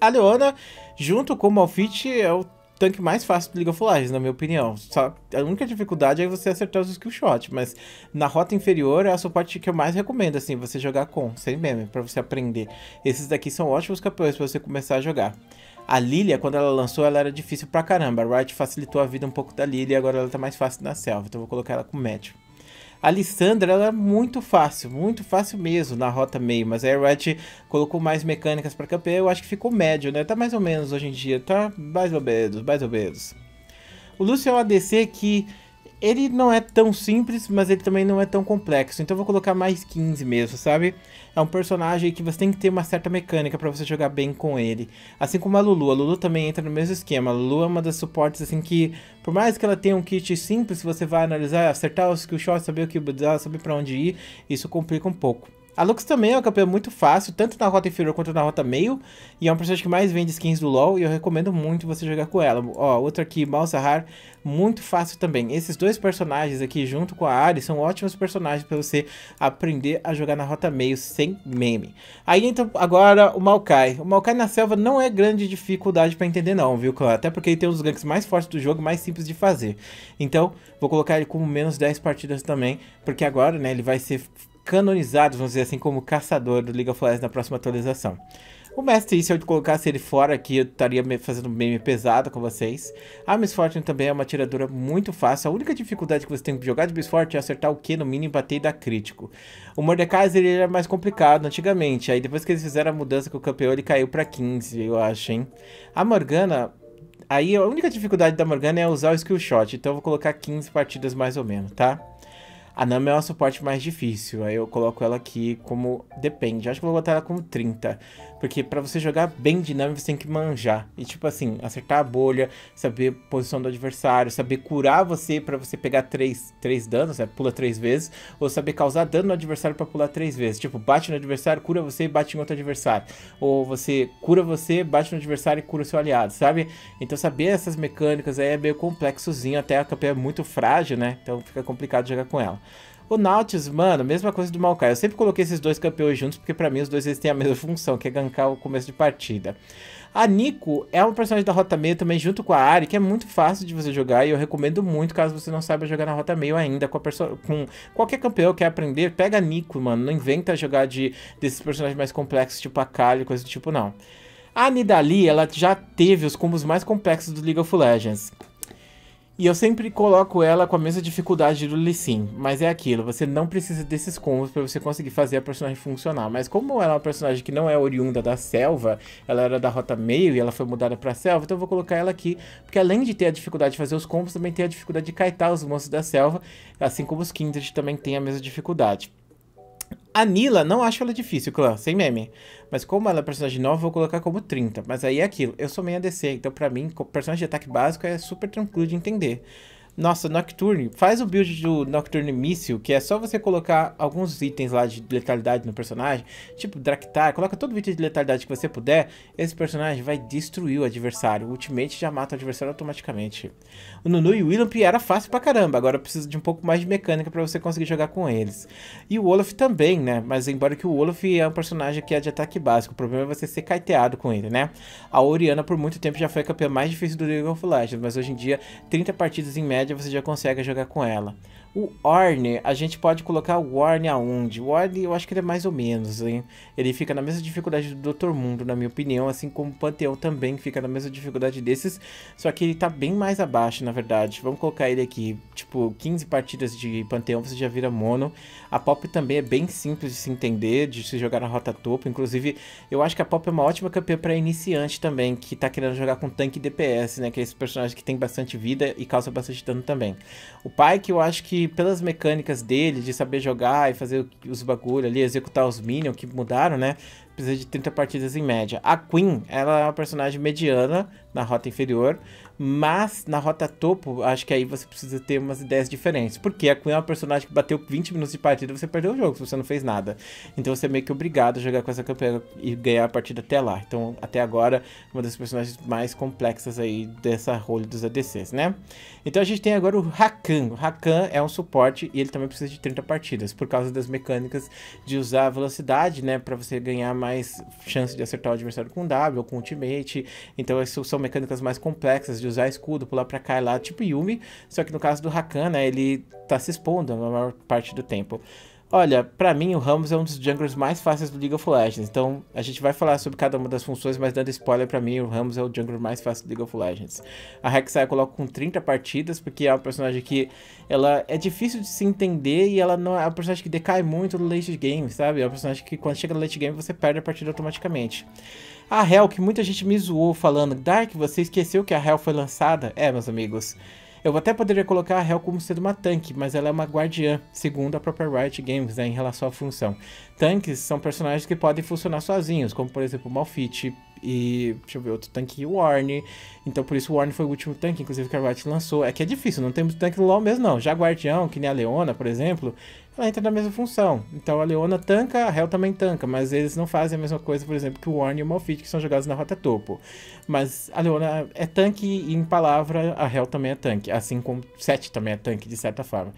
A Leona, junto com o Malfit, é o tanque mais fácil do League of Legends, na minha opinião. Só, a única dificuldade é você acertar os skill shot, mas na rota inferior é a suporte que eu mais recomendo, assim, você jogar com, sem meme, para você aprender. Esses daqui são ótimos campeões para você começar a jogar. A Lilia, quando ela lançou, ela era difícil pra caramba. A Riot facilitou a vida um pouco da Lilia e agora ela tá mais fácil na selva, então eu vou colocar ela com médio. A Lissandra ela é muito fácil, muito fácil mesmo na rota meio, mas a Airwright colocou mais mecânicas para campeão, eu acho que ficou médio, né? Tá mais ou menos hoje em dia, tá mais ou menos, mais ou menos. O Lúcio é um ADC que ele não é tão simples, mas ele também não é tão complexo. Então eu vou colocar mais 15 mesmo, sabe? É um personagem que você tem que ter uma certa mecânica para você jogar bem com ele. Assim como a Lulu, a Lulu também entra no mesmo esquema. A Lulu é uma das suportes assim que, por mais que ela tenha um kit simples, você vai analisar, acertar os skillshots, saber o que budar, saber para onde ir, isso complica um pouco. A Lux também é uma campeã muito fácil, tanto na rota inferior quanto na rota meio, e é um personagem que mais vende skins do LoL, e eu recomendo muito você jogar com ela. Ó, outra aqui, Malzahar, muito fácil também. Esses dois personagens aqui, junto com a Ari, são ótimos personagens para você aprender a jogar na rota meio sem meme. Aí então, agora o Maokai. O Maokai na selva não é grande dificuldade para entender não, viu, clã? Até porque ele tem um dos ganks mais fortes do jogo, mais simples de fazer. Então, vou colocar ele com menos 10 partidas também, porque agora, né, ele vai ser canonizados, vamos dizer assim, como caçador do League of Legends na próxima atualização. O Mestre, se eu colocasse ele fora aqui, eu estaria fazendo meme pesado com vocês. A Miss Fortune também é uma tiradora muito fácil. A única dificuldade que você tem que jogar de Miss Fortune é acertar o Q no mínimo e bater e dar crítico. O Mordekaiser ele era mais complicado antigamente. Aí depois que eles fizeram a mudança com o campeão, ele caiu pra 15, eu acho, hein? A Morgana... Aí a única dificuldade da Morgana é usar o skill shot, então eu vou colocar 15 partidas mais ou menos, tá? A Nami é uma suporte mais difícil, aí eu coloco ela aqui como... Depende, acho que vou botar ela como 30. Porque para você jogar bem dinâmico, você tem que manjar. E tipo assim, acertar a bolha, saber a posição do adversário, saber curar você para você pegar três, três danos, né? pula três vezes, ou saber causar dano no adversário para pular três vezes. Tipo, bate no adversário, cura você e bate em outro adversário. Ou você cura você, bate no adversário e cura o seu aliado, sabe? Então saber essas mecânicas aí é meio complexozinho, até a campeã é muito frágil, né? Então fica complicado jogar com ela. O Nautilus, mano, mesma coisa do Maokai. Eu sempre coloquei esses dois campeões juntos, porque pra mim os dois eles têm a mesma função, que é gankar o começo de partida. A Nico é uma personagem da Rota Meio também, junto com a Ari, que é muito fácil de você jogar e eu recomendo muito, caso você não saiba jogar na Rota Meio ainda, com, com qualquer campeão que quer aprender, pega a Nico, mano, não inventa jogar de, desses personagens mais complexos, tipo a Kali, coisa do tipo, não. A Nidalee, ela já teve os combos mais complexos do League of Legends. E eu sempre coloco ela com a mesma dificuldade do Lee Sin, mas é aquilo, você não precisa desses combos para você conseguir fazer a personagem funcionar. Mas como ela é uma personagem que não é oriunda da selva, ela era da rota meio e ela foi mudada para selva, então eu vou colocar ela aqui, porque além de ter a dificuldade de fazer os combos, também tem a dificuldade de kaitar os monstros da selva, assim como os Kindred também têm a mesma dificuldade. A Nila, não acho ela difícil, clã, sem meme. Mas como ela é personagem nova, vou colocar como 30. Mas aí é aquilo, eu sou meio ADC, então pra mim, personagem de ataque básico é super tranquilo de entender. Nossa, Nocturne. Faz o build do Nocturne Míssil, que é só você colocar alguns itens lá de letalidade no personagem, tipo Draktar, coloca todo o item de letalidade que você puder, esse personagem vai destruir o adversário. O ultimate já mata o adversário automaticamente. O Nunu e o Willamp era fácil pra caramba, agora precisa de um pouco mais de mecânica pra você conseguir jogar com eles. E o Olaf também, né? Mas embora que o Olaf é um personagem que é de ataque básico, o problema é você ser caiteado com ele, né? A Oriana por muito tempo já foi a campeã mais difícil do League of Legends, mas hoje em dia 30 partidas em média média você já consegue jogar com ela. O Orne, a gente pode colocar o Orne aonde? O Orne eu acho que ele é mais ou menos, hein? Ele fica na mesma dificuldade do Dr. Mundo, na minha opinião, assim como o Panteão também fica na mesma dificuldade desses, só que ele tá bem mais abaixo, na verdade. Vamos colocar ele aqui, tipo, 15 partidas de Panteão, você já vira mono. A Pop também é bem simples de se entender, de se jogar na rota topo, inclusive eu acho que a Pop é uma ótima campeã para iniciante também, que tá querendo jogar com tanque DPS, né? Que é esse personagem que tem bastante vida e causa bastante dano também. O Pyke eu acho que pelas mecânicas dele, de saber jogar e fazer os bagulho ali, executar os minions que mudaram, né? Precisa de 30 partidas em média. A Queen, ela é uma personagem mediana na rota inferior, mas na rota topo, acho que aí você precisa ter umas ideias diferentes. Porque a Queen é uma personagem que bateu 20 minutos de partida você perdeu o jogo se você não fez nada. Então você é meio que obrigado a jogar com essa campeã e ganhar a partida até lá. Então, até agora, uma das personagens mais complexas aí dessa role dos ADCs, né? Então a gente tem agora o Rakan. O Rakan é um suporte e ele também precisa de 30 partidas por causa das mecânicas de usar a velocidade, né? Pra você ganhar mais chance de acertar o adversário com W ou com ultimate. Então, essas são mecânicas mais complexas de usar escudo, pular pra cá e lá, tipo Yumi. Só que no caso do Rakan, né, ele tá se expondo a maior parte do tempo. Olha, para mim o Ramos é um dos junglers mais fáceis do League of Legends, então a gente vai falar sobre cada uma das funções, mas dando spoiler para mim, o Ramos é o jungler mais fácil do League of Legends. A Rek'Sai eu coloco com 30 partidas, porque é uma personagem que ela é difícil de se entender e ela não é, é uma personagem que decai muito no late game, sabe? É uma personagem que quando chega no late game você perde a partida automaticamente. A Hell, que muita gente me zoou falando, Dark, você esqueceu que a Hell foi lançada? É, meus amigos. Eu até poderia colocar a Hell como sendo uma tanque, mas ela é uma guardiã, segundo a própria Riot Games, né, em relação à função. Tanques são personagens que podem funcionar sozinhos, como por exemplo o Malphite e, deixa eu ver, outro tanque, o Warne. Então por isso o Warne foi o último tanque, inclusive, que a Riot lançou. É que é difícil, não temos tanque no LoL mesmo não. Já Guardião, que nem a Leona, por exemplo, ela entra na mesma função. Então a Leona tanca, a Hell também tanca, mas eles não fazem a mesma coisa, por exemplo, que o Warren e o Malphite, que são jogados na rota topo. Mas a Leona é tanque e em palavra a Hell também é tanque, assim como Sete também é tanque, de certa forma.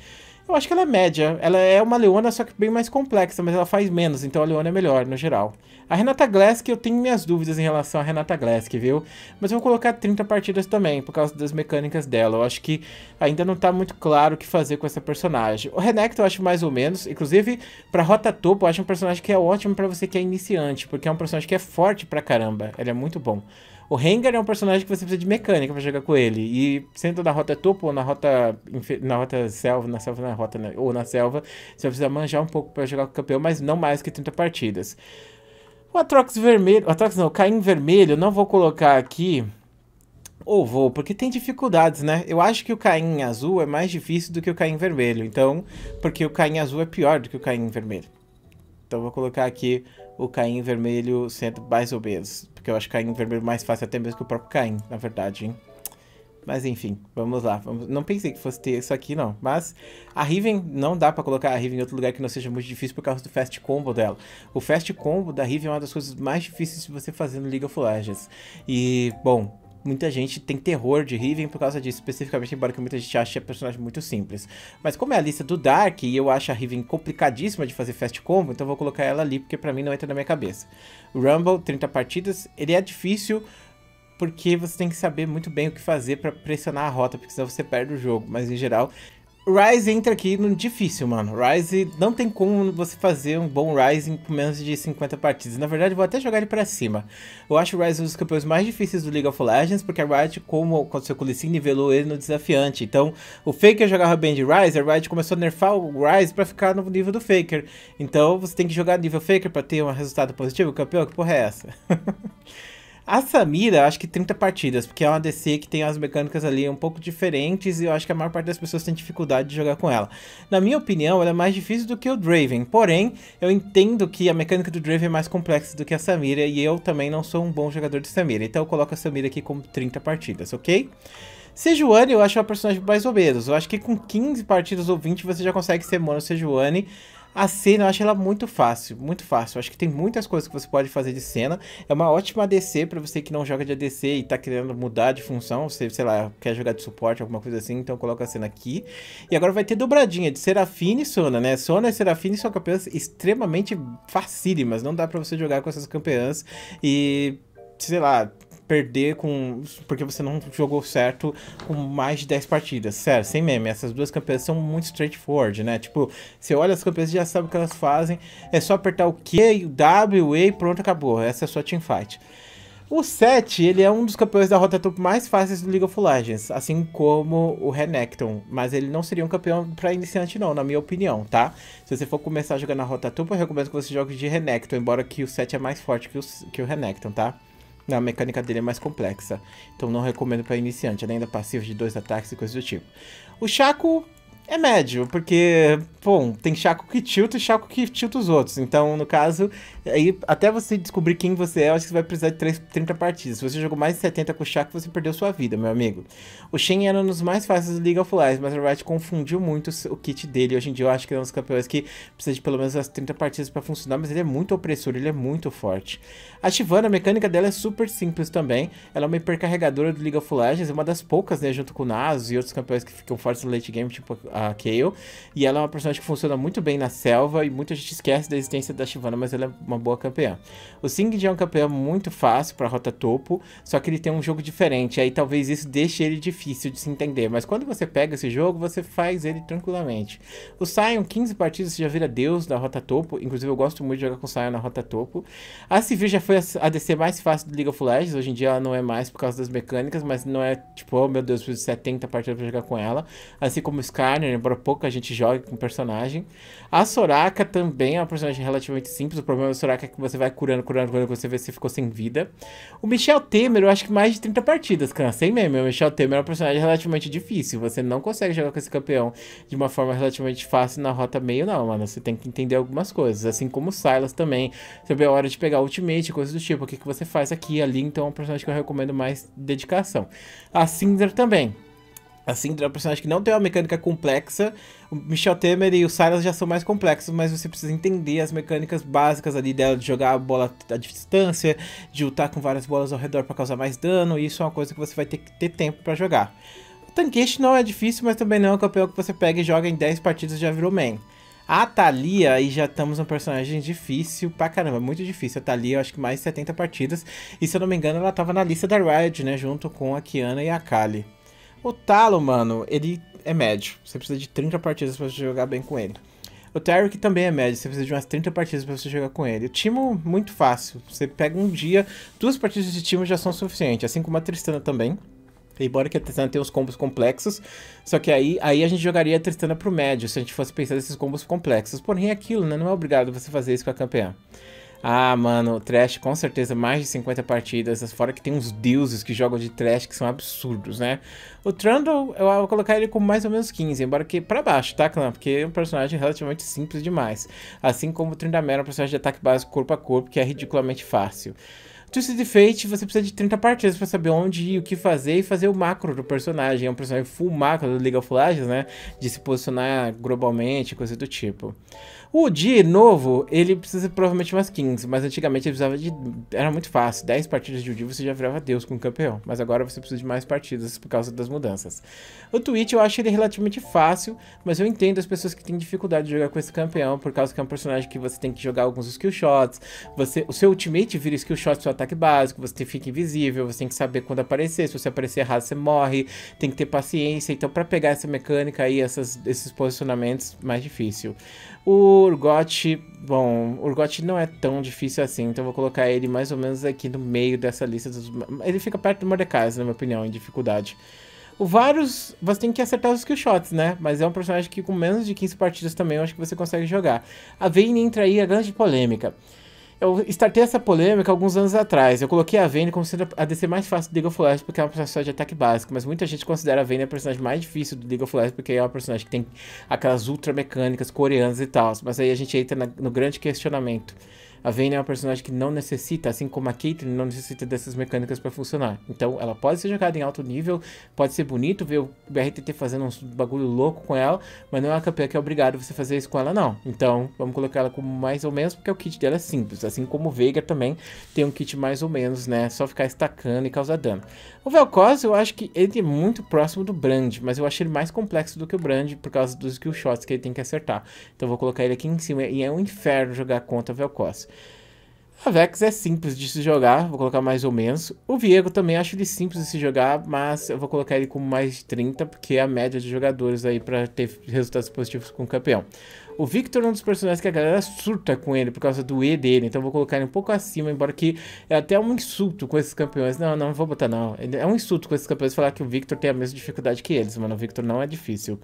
Eu acho que ela é média. Ela é uma Leona, só que bem mais complexa, mas ela faz menos, então a Leona é melhor, no geral. A Renata Glass, que eu tenho minhas dúvidas em relação à Renata Glass, viu? Mas eu vou colocar 30 partidas também, por causa das mecânicas dela. Eu acho que ainda não tá muito claro o que fazer com essa personagem. O Renekton eu acho mais ou menos. Inclusive, pra Rota Topo, eu acho um personagem que é ótimo para você que é iniciante, porque é um personagem que é forte pra caramba. Ele é muito bom. O Rengar é um personagem que você precisa de mecânica para jogar com ele. E sendo na rota topo ou na rota, na rota selva, na selva, na rota, né? ou na selva, você vai precisar manjar um pouco para jogar com o campeão, mas não mais que 30 partidas. O Atrox vermelho, o Atrox não, o Caim vermelho, não vou colocar aqui, ou vou, porque tem dificuldades, né? Eu acho que o Caim azul é mais difícil do que o Caim vermelho, então, porque o Caim azul é pior do que o Caim vermelho. Então vou colocar aqui o Caim vermelho sendo mais ou menos. Porque eu acho Caim vermelho mais fácil até mesmo que o próprio Caim, na verdade, hein? Mas enfim, vamos lá. Vamos... Não pensei que fosse ter isso aqui, não. Mas a Riven, não dá pra colocar a Riven em outro lugar que não seja muito difícil por causa do Fast Combo dela. O Fast Combo da Riven é uma das coisas mais difíceis de você fazer no League of Legends. E, bom, muita gente tem terror de Riven por causa disso especificamente, embora que muita gente ache a personagem muito simples. Mas como é a lista do Dark e eu acho a Riven complicadíssima de fazer fast combo, então vou colocar ela ali porque para mim não entra na minha cabeça. Rumble, 30 partidas, ele é difícil porque você tem que saber muito bem o que fazer para pressionar a rota, porque senão você perde o jogo, mas em geral Rise entra aqui no difícil, mano. Rise não tem como você fazer um bom Rise com menos de 50 partidas. Na verdade, vou até jogar ele pra cima. Eu acho o Rise um dos campeões mais difíceis do League of Legends, porque a Riot, como aconteceu com o Lee nivelou ele no desafiante. Então, o Faker jogava bem de Rise, a Riot começou a nerfar o Rise pra ficar no nível do Faker. Então, você tem que jogar nível Faker pra ter um resultado positivo. Campeão, que porra é essa? [laughs] A Samira, acho que 30 partidas, porque é uma DC que tem as mecânicas ali um pouco diferentes e eu acho que a maior parte das pessoas tem dificuldade de jogar com ela. Na minha opinião, ela é mais difícil do que o Draven, porém, eu entendo que a mecânica do Draven é mais complexa do que a Samira e eu também não sou um bom jogador de Samira, então eu coloco a Samira aqui como 30 partidas, ok? Sejuani eu acho uma personagem mais ou menos, eu acho que com 15 partidas ou 20 você já consegue ser mono Sejuani, a cena, eu acho ela muito fácil, muito fácil. Eu acho que tem muitas coisas que você pode fazer de cena. É uma ótima ADC para você que não joga de ADC e tá querendo mudar de função. Você, sei lá, quer jogar de suporte, alguma coisa assim, então coloca a cena aqui. E agora vai ter dobradinha de Serafine e Sona, né? Sona e Serafine são campeãs extremamente facílimas. Não dá para você jogar com essas campeãs e sei lá, perder com. Porque você não jogou certo com mais de 10 partidas. Sério, sem meme. Essas duas campeãs são muito straightforward, né? Tipo, você olha as campeãs e já sabe o que elas fazem. É só apertar o Q o W, E e pronto, acabou. Essa é a sua teamfight. O 7, ele é um dos campeões da rota top mais fáceis do League of Legends, assim como o Renekton, mas ele não seria um campeão para iniciante não, na minha opinião, tá? Se você for começar a jogar na rota top, eu recomendo que você jogue de Renekton, embora que o 7 é mais forte que o, que o Renekton, tá? A mecânica dele é mais complexa, então não recomendo para iniciante, além da passiva de dois ataques e coisas do tipo. O Chaco é médio, porque, bom, tem Chaco que tilta e Chaco que tilta os outros. Então, no caso, aí até você descobrir quem você é, eu acho que você vai precisar de 3, 30 partidas. Se você jogou mais de 70 com o Chaco, você perdeu sua vida, meu amigo. O Shen era um dos mais fáceis do League of Legends, mas a Riot confundiu muito o kit dele. Hoje em dia, eu acho que ele é um dos campeões que precisa de pelo menos as 30 partidas para funcionar, mas ele é muito opressor, ele é muito forte. A Shyvana, a mecânica dela é super simples também. Ela é uma hipercarregadora do League of Legends, é uma das poucas, né, junto com o Nasus e outros campeões que ficam fortes no late game, tipo a Kale. E ela é uma personagem que funciona muito bem na selva e muita gente esquece da existência da Shivana mas ela é uma boa campeã. O Singed é um campeão muito fácil para rota topo, só que ele tem um jogo diferente, aí talvez isso deixe ele difícil de se entender, mas quando você pega esse jogo, você faz ele tranquilamente. O Sion, 15 partidas, você já vira deus da rota topo, inclusive eu gosto muito de jogar com o Sion na rota topo. A Civil já foi a DC mais fácil do League of Legends, hoje em dia ela não é mais por causa das mecânicas, mas não é tipo, oh meu Deus, preciso de 70 partidas para jogar com ela, assim como o Scar Warner, embora né? pouca gente jogue com personagem. A Soraka também é uma personagem relativamente simples. O problema da Soraka é que você vai curando, curando, curando, você vê se ficou sem vida. O Michel Temer, eu acho que mais de 30 partidas, cara. Sem meme, o Michel Temer é um personagem relativamente difícil. Você não consegue jogar com esse campeão de uma forma relativamente fácil na rota meio, não, mano. Você tem que entender algumas coisas. Assim como o Silas também. Saber a hora de pegar ultimate, coisas do tipo. O que, que você faz aqui ali. Então é um personagem que eu recomendo mais dedicação. A Cinder também. Assim, é um personagem que não tem uma mecânica complexa. O Michel Temer e o Silas já são mais complexos, mas você precisa entender as mecânicas básicas ali dela de jogar a bola à distância, de lutar com várias bolas ao redor para causar mais dano, e isso é uma coisa que você vai ter que ter tempo para jogar. O não é difícil, mas também não é um campeão que você pega e joga em 10 partidas e já virou main. A Thalia, aí já estamos um personagem difícil pra caramba, muito difícil. A Thalia, eu acho que mais 70 partidas, e se eu não me engano, ela tava na lista da Riot, né, junto com a Kiana e a Kali. O Talo, mano, ele é médio. Você precisa de 30 partidas pra jogar bem com ele. O Tarek também é médio, você precisa de umas 30 partidas para você jogar com ele. O Timo, muito fácil. Você pega um dia, duas partidas de Timo já são suficientes, assim como a Tristana também. Embora que a Tristana tenha os combos complexos, só que aí, aí a gente jogaria a Tristana pro médio, se a gente fosse pensar nesses combos complexos. Porém, é aquilo, né? Não é obrigado você fazer isso com a campeã. Ah, mano, Trash com certeza mais de 50 partidas, fora que tem uns deuses que jogam de Trash que são absurdos, né? O Trundle, eu vou colocar ele com mais ou menos 15, embora que pra baixo, tá, clã? Porque é um personagem relativamente simples demais. Assim como o Trindamere é um personagem de ataque básico corpo a corpo, que é ridiculamente fácil. Twisted Fate, você precisa de 30 partidas para saber onde ir, o que fazer e fazer o macro do personagem. É um personagem full macro do League of Legends, né? De se posicionar globalmente, coisa do tipo. O de novo, ele precisa provavelmente umas 15, mas antigamente ele precisava de. Era muito fácil. 10 partidas de UD você já virava Deus com o campeão. Mas agora você precisa de mais partidas por causa das mudanças. O Twitch eu acho ele relativamente fácil, mas eu entendo as pessoas que têm dificuldade de jogar com esse campeão, por causa que é um personagem que você tem que jogar alguns skill shots. Você, o seu ultimate vira skill shot seu ataque básico, você fica invisível, você tem que saber quando aparecer. Se você aparecer errado, você morre, tem que ter paciência. Então, para pegar essa mecânica aí, essas, esses posicionamentos, mais difícil. O Urgot, bom, o Urgot não é tão difícil assim, então vou colocar ele mais ou menos aqui no meio dessa lista dos... Ele fica perto do Mordekaiser, na minha opinião, em dificuldade. O Varus, você tem que acertar os killshots, né? Mas é um personagem que com menos de 15 partidas também eu acho que você consegue jogar. A Vayne entra aí é a grande polêmica eu startei essa polêmica alguns anos atrás. Eu coloquei a Vayne como sendo a DC mais fácil do League of Legends porque é uma personagem de ataque básico, mas muita gente considera a Vayne a personagem mais difícil do League of Legends porque é uma personagem que tem aquelas ultra mecânicas coreanas e tal. Mas aí a gente entra na, no grande questionamento a Vayne é uma personagem que não necessita, assim como a Caitlyn, não necessita dessas mecânicas para funcionar. Então ela pode ser jogada em alto nível, pode ser bonito ver o BRTT fazendo uns bagulho louco com ela, mas não é uma campeã que é obrigado você fazer isso com ela não. Então vamos colocar ela como mais ou menos, porque o kit dela é simples, assim como o Veigar também tem um kit mais ou menos, né? Só ficar estacando e causar dano. O Vel'Koz, eu acho que ele é muito próximo do Brand, mas eu achei ele mais complexo do que o Brand por causa dos kill shots que ele tem que acertar. Então eu vou colocar ele aqui em cima, e é um inferno jogar contra o Vel'Koz. A Vex é simples de se jogar, vou colocar mais ou menos. O Viego também acho ele simples de se jogar, mas eu vou colocar ele como mais de 30, porque é a média de jogadores aí para ter resultados positivos com o campeão. O Victor é um dos personagens que a galera surta com ele por causa do E dele, então vou colocar ele um pouco acima, embora que é até um insulto com esses campeões. Não, não vou botar não. É um insulto com esses campeões falar que o Victor tem a mesma dificuldade que eles, mano. O Victor não é difícil.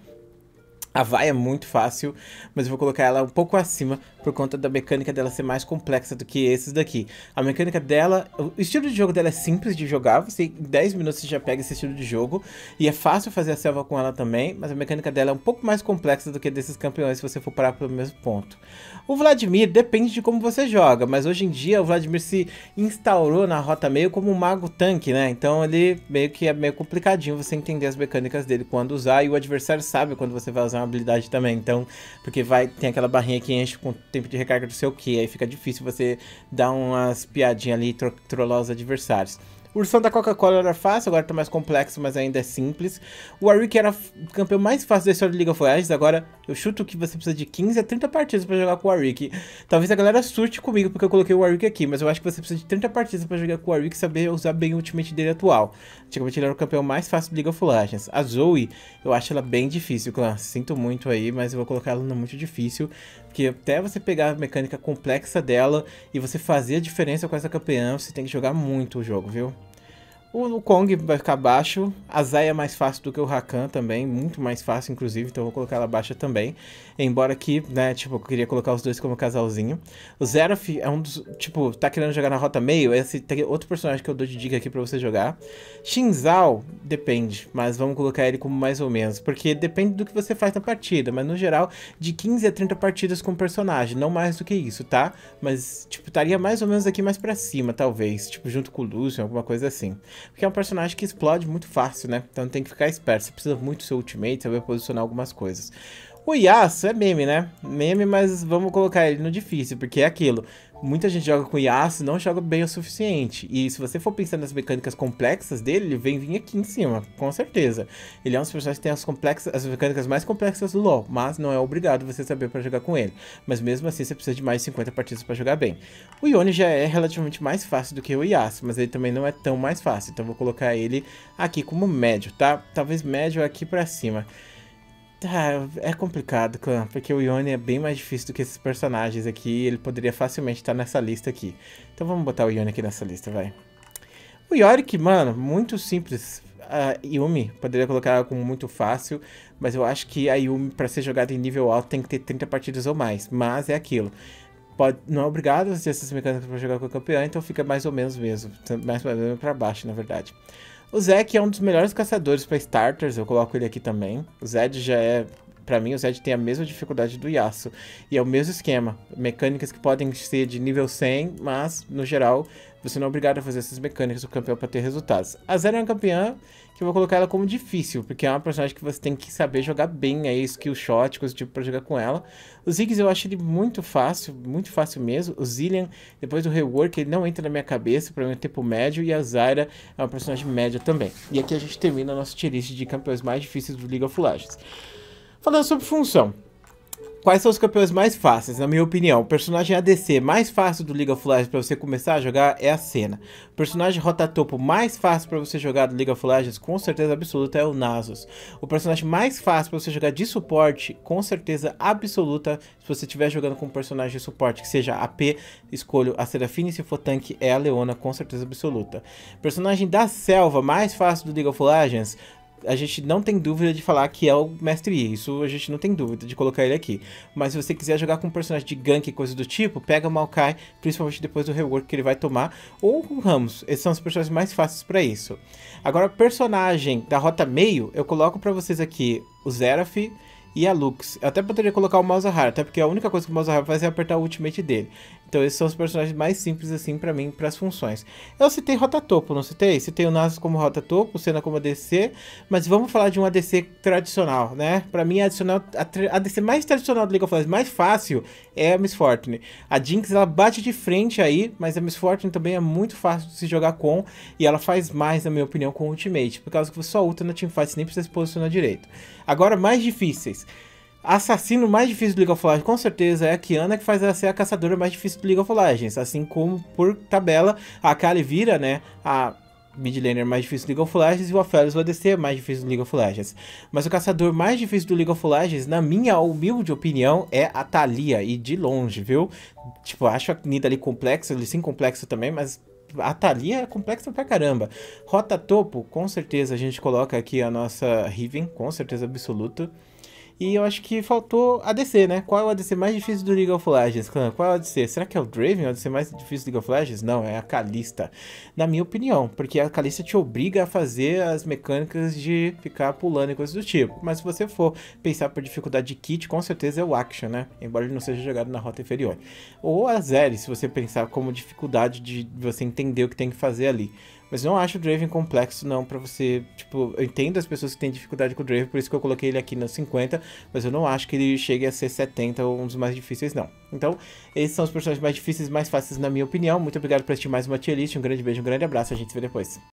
A vai é muito fácil, mas eu vou colocar ela um pouco acima por conta da mecânica dela ser mais complexa do que esses daqui. A mecânica dela, o estilo de jogo dela é simples de jogar, você em 10 minutos você já pega esse estilo de jogo e é fácil fazer a selva com ela também, mas a mecânica dela é um pouco mais complexa do que desses campeões se você for parar pelo mesmo ponto. O Vladimir depende de como você joga, mas hoje em dia o Vladimir se instaurou na rota meio como um mago tanque, né? Então ele meio que é meio complicadinho você entender as mecânicas dele quando usar e o adversário sabe quando você vai usar uma habilidade também. Então, porque vai tem aquela barrinha que enche com o tempo de recarga do seu Q, aí fica difícil você dar umas piadinhas ali e tro trollar os adversários. O ursão da Coca-Cola era fácil, agora tá mais complexo, mas ainda é simples. O Warwick era o campeão mais fácil da história do League of Legends, agora eu chuto que você precisa de 15 a 30 partidas para jogar com o Warwick. Talvez a galera surte comigo porque eu coloquei o Warwick aqui, mas eu acho que você precisa de 30 partidas para jogar com o Warwick e saber usar bem o ultimate dele atual. Antigamente ele era o campeão mais fácil do League of Legends. A Zoe, eu acho ela bem difícil, clã. Sinto muito aí, mas eu vou colocar ela no muito difícil, porque até você pegar a mecânica complexa dela e você fazer a diferença com essa campeã, você tem que jogar muito o jogo, viu? O, o Kong vai ficar baixo. A Zay é mais fácil do que o Rakan também. Muito mais fácil, inclusive. Então eu vou colocar ela baixa também. Embora que, né, tipo, eu queria colocar os dois como casalzinho. O Zeraf é um dos. Tipo, tá querendo jogar na rota meio? Esse tem outro personagem que eu dou de dica aqui pra você jogar. Xin Zhao, depende. Mas vamos colocar ele como mais ou menos. Porque depende do que você faz na partida. Mas no geral, de 15 a 30 partidas com o personagem. Não mais do que isso, tá? Mas, tipo, estaria mais ou menos aqui mais pra cima, talvez. Tipo, junto com o Lucian, alguma coisa assim. Porque é um personagem que explode muito fácil, né? Então tem que ficar esperto. Você precisa muito do seu ultimate, saber posicionar algumas coisas. O Yasuo é meme, né? Meme, mas vamos colocar ele no difícil, porque é aquilo muita gente joga com Yasuo e não joga bem o suficiente. E se você for pensar nas mecânicas complexas dele, ele vem vir aqui em cima, com certeza. Ele é um dos personagens que tem as, complexas, as mecânicas mais complexas do LoL, mas não é obrigado você saber para jogar com ele. Mas mesmo assim, você precisa de mais de 50 partidas para jogar bem. O Yone já é relativamente mais fácil do que o Yasuo, mas ele também não é tão mais fácil. Então vou colocar ele aqui como médio, tá? Talvez médio aqui para cima. Tá, é complicado, clã, porque o Yone é bem mais difícil do que esses personagens aqui, ele poderia facilmente estar tá nessa lista aqui. Então vamos botar o Yone aqui nessa lista, vai. O Yorick, mano, muito simples. A Yumi, poderia colocar algo muito fácil, mas eu acho que a Yumi, para ser jogada em nível alto, tem que ter 30 partidas ou mais, mas é aquilo. Pode, não é obrigado a essas mecânicas para jogar com o campeão, então fica mais ou menos mesmo, tá, mais ou menos para baixo, na verdade. O Zek é um dos melhores caçadores para starters, eu coloco ele aqui também. O Zed já é para mim o Zed tem a mesma dificuldade do Yasuo. E é o mesmo esquema. Mecânicas que podem ser de nível 100, mas no geral você não é obrigado a fazer essas mecânicas do campeão é para ter resultados. A Zera é uma campeã que eu vou colocar ela como difícil, porque é uma personagem que você tem que saber jogar bem, aí skill shot, coisa tipo pra jogar com ela. O Ziggs eu acho ele muito fácil, muito fácil mesmo. O Zillian, depois do rework, ele não entra na minha cabeça, pra mim é tempo médio, e a Zyra é uma personagem média também. E aqui a gente termina nosso tier list de campeões mais difíceis do League of Legends. Falando sobre função. Quais são os campeões mais fáceis? Na minha opinião, o personagem ADC mais fácil do League of Legends para você começar a jogar é a Senna. O personagem rota-topo mais fácil para você jogar do League of Legends, com certeza absoluta, é o Nasus. O personagem mais fácil para você jogar de suporte, com certeza absoluta, se você estiver jogando com um personagem de suporte, que seja AP, escolho a Serafine, se for tanque, é a Leona, com certeza absoluta. O personagem da selva mais fácil do League of Legends, a gente não tem dúvida de falar que é o Mestre Yi. Isso a gente não tem dúvida de colocar ele aqui. Mas se você quiser jogar com um personagem de gank e coisa do tipo, pega o Maokai, principalmente depois do rework que ele vai tomar, ou o Ramos. Esses são os personagens mais fáceis para isso. Agora, personagem da rota meio, eu coloco para vocês aqui o Zeraf e a Lux. Eu até poderia colocar o Malzahar, até porque a única coisa que o Malzahar faz é apertar o ultimate dele. Então esses são os personagens mais simples assim para mim para as funções. Eu citei Rota Topo, não citei? Citei o Nasus como Rota Topo, Senna como ADC, mas vamos falar de um ADC tradicional, né? Para mim a adicional a ADC mais tradicional do League of Legends, mais fácil é a Miss Fortune. A Jinx ela bate de frente aí, mas a Miss Fortune também é muito fácil de se jogar com e ela faz mais na minha opinião com o ultimate, por causa que você só ulta na fight, você nem precisa se posicionar direito. Agora mais difíceis assassino mais difícil do League of Legends, com certeza, é a Kiana, que faz ela ser a caçadora mais difícil do League of Legends. Assim como, por tabela, a Kali vira, né, a mid laner mais difícil do League of Legends e o Aphelios vai descer mais difícil do League of Legends. Mas o caçador mais difícil do League of Legends, na minha humilde opinião, é a Thalia, e de longe, viu? Tipo, acho a Nida ali complexa, ele sim complexa também, mas a Thalia é complexa pra caramba. Rota topo, com certeza a gente coloca aqui a nossa Riven, com certeza absoluta. E eu acho que faltou ADC, né? Qual é o ADC mais difícil do League of Legends, Clã? Qual é o ADC? Será que é o Draven, o ADC mais difícil do League of Legends? Não, é a Kalista. Na minha opinião, porque a Kalista te obriga a fazer as mecânicas de ficar pulando e coisas do tipo. Mas se você for pensar por dificuldade de kit, com certeza é o Action, né? Embora ele não seja jogado na rota inferior. Ou a Zeri, se você pensar como dificuldade de você entender o que tem que fazer ali. Mas não acho o Draven complexo, não, para você. Tipo, eu entendo as pessoas que têm dificuldade com o Draven, por isso que eu coloquei ele aqui na 50, mas eu não acho que ele chegue a ser 70 ou um dos mais difíceis, não. Então, esses são os personagens mais difíceis mais fáceis, na minha opinião. Muito obrigado por assistir mais uma tier list. Um grande beijo, um grande abraço. A gente se vê depois.